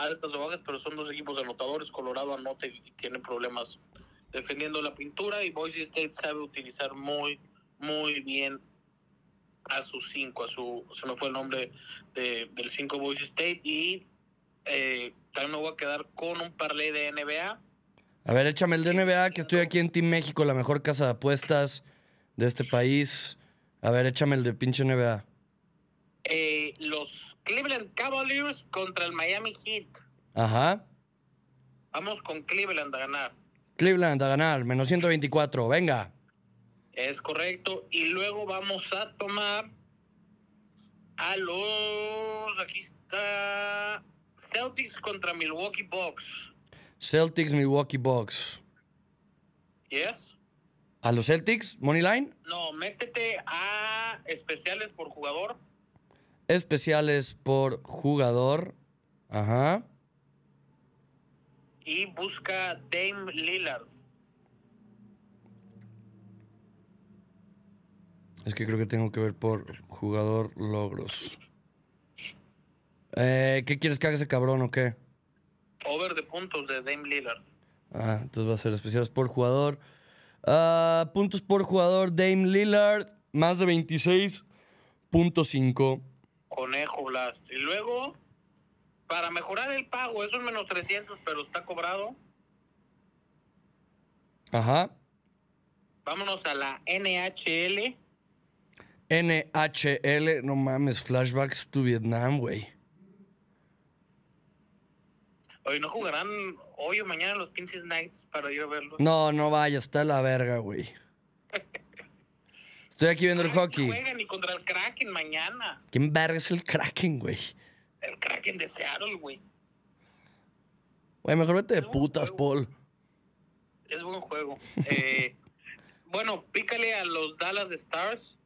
altas o bajas, pero son dos equipos anotadores. Colorado anota y tiene problemas defendiendo la pintura y Boise State sabe utilizar muy, muy bien a su 5, a su, se me fue el nombre del 5 Boise State y eh, también me voy a quedar con un parlay de NBA. A ver, échame el de NBA, que estoy aquí en Team México, la mejor casa de apuestas de este país. A ver, échame el de pinche NBA. Eh, los Cleveland Cavaliers contra el Miami Heat. Ajá. Vamos con Cleveland a ganar. Cleveland a ganar, menos 124, venga. Es correcto. Y luego vamos a tomar a los. Aquí está. Celtics contra Milwaukee Bucks. Celtics, Milwaukee Bucks. Yes. ¿A los Celtics? ¿Money line? No, métete a especiales por jugador especiales por jugador. Ajá. Y busca Dame Lillard. Es que creo que tengo que ver por jugador logros. Eh, ¿Qué quieres que haga ese cabrón o qué? Over de puntos de Dame Lillard. Ah, entonces va a ser especiales por jugador. Ah, puntos por jugador, Dame Lillard, más de 26.5. Conejo Blast. Y luego, para mejorar el pago, es un menos 300, pero está cobrado. Ajá. Vámonos a la NHL. NHL, no mames, flashbacks to Vietnam, güey. Hoy no jugarán hoy o mañana los Pinches Nights para ir a verlos. No, no vaya está la verga, güey. (laughs) Estoy aquí viendo el hockey. contra el Kraken mañana. ¿Quién verga es el Kraken, güey? El Kraken de Seattle, güey. Güey, mejor vete de putas, Paul. Es buen juego. Eh, (laughs) bueno, pícale a los Dallas Stars.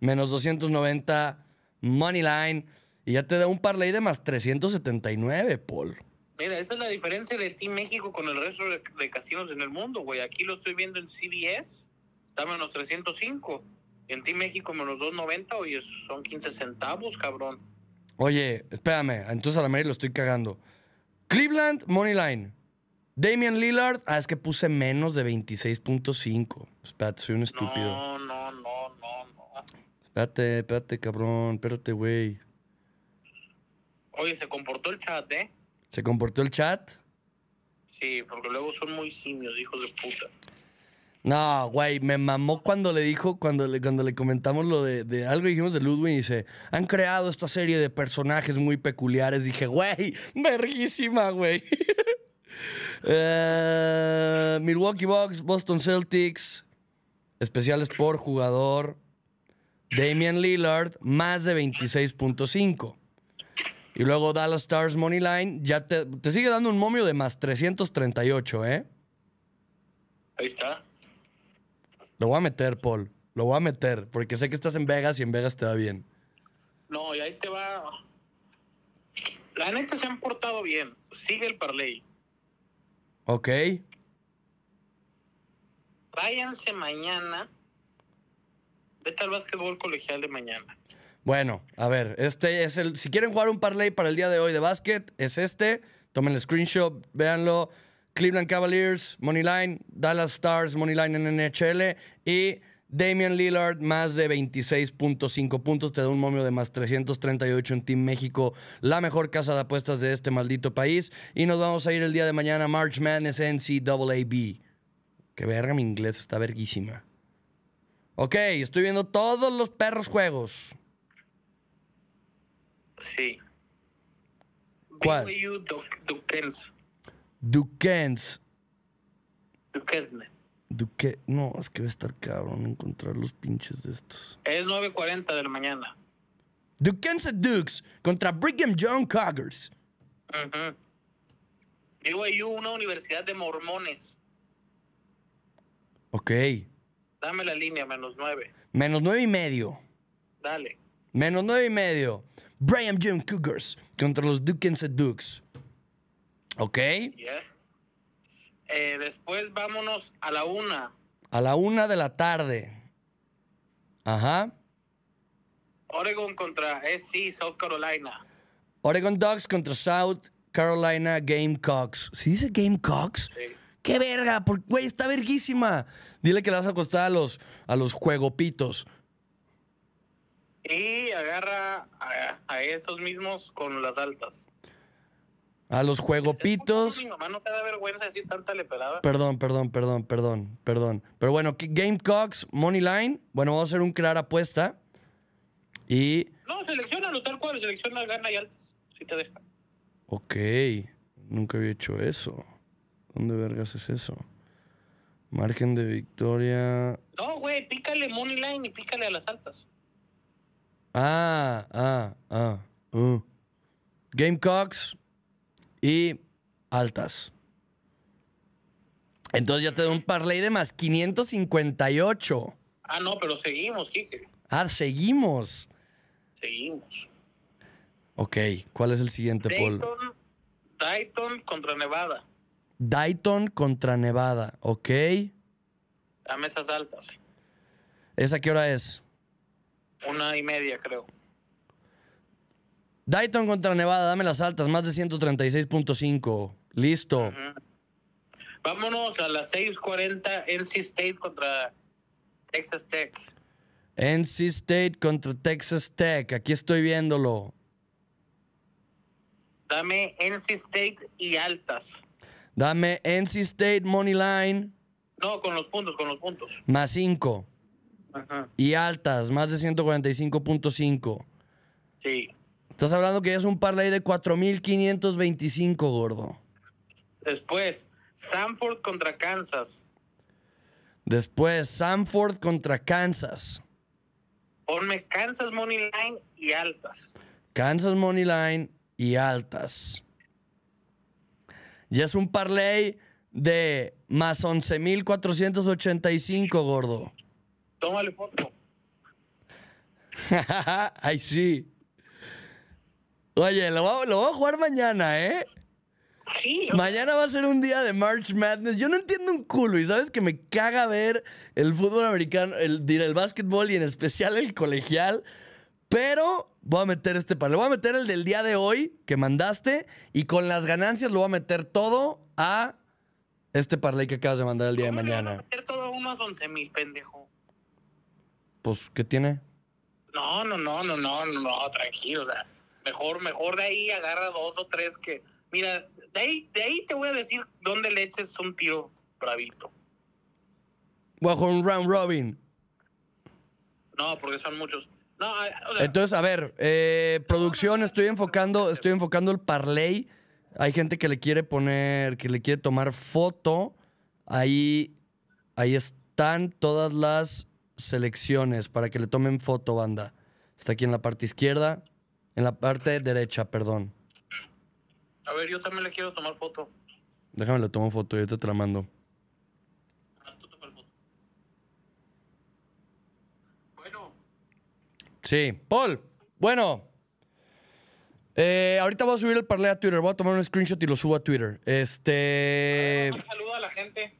Menos 290, money line. Y ya te da un parlay de más 379, Paul. Mira, esa es la diferencia de ti México con el resto de, de casinos en el mundo, güey. Aquí lo estoy viendo en CBS está menos 305. En ti México menos 290, oye, son 15 centavos, cabrón. Oye, espérame, entonces a la Mary lo estoy cagando. Cleveland, Moneyline. line. Damian Lillard, ah, es que puse menos de 26.5. Espérate, soy un estúpido. No, no, no, no, no. Espérate, espérate, cabrón, espérate, güey. Oye, se comportó el chat, ¿eh? ¿Se comportó el chat? Sí, porque luego son muy simios, hijos de puta. No, güey, me mamó cuando le dijo, cuando le, cuando le comentamos lo de, de algo, dijimos de Ludwig y dice, han creado esta serie de personajes muy peculiares. Dije, güey, verguísima, güey. (laughs) Eh, Milwaukee Bucks, Boston Celtics, especiales por jugador. Damian Lillard, más de 26.5. Y luego Dallas Stars Moneyline. Line, ya te, te sigue dando un momio de más 338, ¿eh? Ahí está. Lo voy a meter, Paul. Lo voy a meter, porque sé que estás en Vegas y en Vegas te va bien. No, y ahí te va. La neta se han portado bien. Sigue el parlay. Ok. Váyanse mañana. Vete al básquetbol colegial de mañana. Bueno, a ver, este es el. Si quieren jugar un parlay para el día de hoy de básquet, es este. Tomen el screenshot, véanlo. Cleveland Cavaliers, Moneyline, Dallas Stars, Moneyline en NHL y Damian Lillard, más de 26.5 puntos. Te da un momio de más 338 en Team México, la mejor casa de apuestas de este maldito país. Y nos vamos a ir el día de mañana, March Madness NCAAB. Que verga, mi inglés está verguísima. Ok, estoy viendo todos los perros juegos. Sí. ¿Cuál? BYU Duquesne. Duquesne. Duque, no, es que va a estar cabrón encontrar los pinches de estos. Es 9.40 de la mañana. Duquesne Dukes contra Brigham Young Cougars. Digo hay una universidad de mormones. Ok. Dame la línea, menos 9. Menos 9 y medio. Dale. Menos 9 y medio. Brigham Young Cougars contra los Duquesne Dukes. Ok. Eh, después vámonos a la una. A la una de la tarde. Ajá. Oregon contra SC South Carolina. Oregon Ducks contra South Carolina Gamecocks. ¿Sí dice Gamecocks? Sí. ¡Qué verga! Porque, güey, está verguísima. Dile que le vas a acostar a los, a los juegopitos. Y agarra a esos mismos con las altas. A los juegopitos. Perdón, perdón, perdón, perdón, perdón. Pero bueno, Gamecocks, Money Line. Bueno, vamos a hacer un clara apuesta. Y. No, selecciona tal cual, selecciona gana y altas. Si te deja. Ok. Nunca había hecho eso. ¿Dónde vergas es eso? Margen de victoria. No, güey, pícale Money Line y pícale a las altas. Ah, ah, ah. ah. Gamecocks y altas. Entonces ya te doy un parlay de más 558. Ah, no, pero seguimos, Kike. Ah, seguimos. Seguimos. Ok, ¿cuál es el siguiente, Dayton, Dayton contra Nevada. Dayton contra Nevada, ok. A mesas altas. ¿Esa qué hora es? Una y media, creo. Dayton contra Nevada, dame las altas, más de 136.5. Listo. Vámonos a las 6:40, NC State contra Texas Tech. NC State contra Texas Tech, aquí estoy viéndolo. Dame NC State y altas. Dame NC State Money Line. No, con los puntos, con los puntos. Más 5. Y altas, más de 145.5. Sí. Estás hablando que ya es un parlay de 4.525, gordo. Después, Sanford contra Kansas. Después, Sanford contra Kansas. Ponme Kansas Money Line y altas. Kansas Money Line y altas. Ya es un parlay de más 11.485, gordo. Tómale foto. (laughs) Ay, sí. Oye, lo voy, a, jugar mañana, ¿eh? Sí. Mañana va a ser un día de March Madness. Yo no entiendo un culo y sabes que me caga ver el fútbol americano, el, el básquetbol y en especial el colegial. Pero voy a meter este parlay. Le voy a meter el del día de hoy que mandaste y con las ganancias lo voy a meter todo a este parlay que acabas de mandar el día de mañana. Voy a meter todo a unos 11 mil, pendejo. Pues, ¿qué tiene? No, no, no, no, no, no, tranquilo. O sea, Mejor, mejor de ahí agarra dos o tres que. Mira, de ahí, de ahí te voy a decir dónde le eches un tiro bravito. Bajo un round robin. No, porque son muchos. Entonces, a ver, eh, producción, estoy enfocando, estoy enfocando el parlay. Hay gente que le quiere poner, que le quiere tomar foto. Ahí, ahí están todas las selecciones para que le tomen foto, banda. Está aquí en la parte izquierda. En la parte derecha, perdón. A ver, yo también le quiero tomar foto. Déjame, le tomo foto, yo te la mando. Ah, bueno. Sí, Paul, bueno. Eh, ahorita voy a subir el parlé a Twitter. Voy a tomar un screenshot y lo subo a Twitter. Este. Saluda a la gente.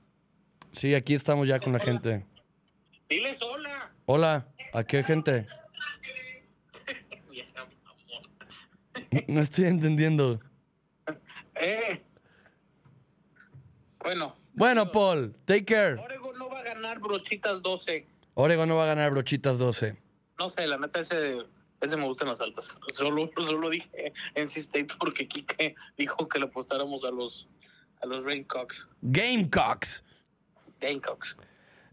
Sí, aquí estamos ya con la gente. Diles hola. Hola, ¿a qué gente? No estoy entendiendo. Eh. Bueno. Bueno, Paul, take care. Oregon no va a ganar brochitas 12. Oregon no va a ganar brochitas 12. No sé, la neta ese, ese me en las altas. Solo, solo dije en porque Kike dijo que le apostáramos a los, a los Gamecocks. Gamecocks. Gamecocks.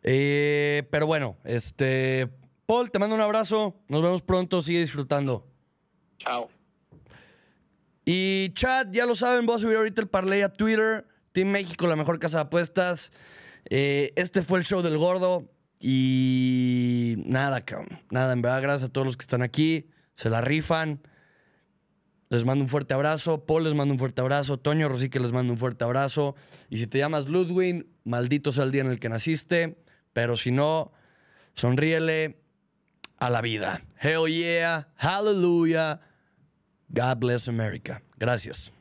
Eh, pero bueno, este. Paul, te mando un abrazo. Nos vemos pronto. Sigue disfrutando. Chao. Y chat, ya lo saben, voy a subir ahorita el parlay a Twitter. Team México, la mejor casa de apuestas. Eh, este fue el show del gordo. Y nada, cabrón. Nada, en verdad, gracias a todos los que están aquí. Se la rifan. Les mando un fuerte abrazo. Paul les mando un fuerte abrazo. Toño Rosique les mando un fuerte abrazo. Y si te llamas Ludwig, maldito sea el día en el que naciste. Pero si no, sonríele a la vida. Hell yeah, hallelujah. God bless America. Gracias.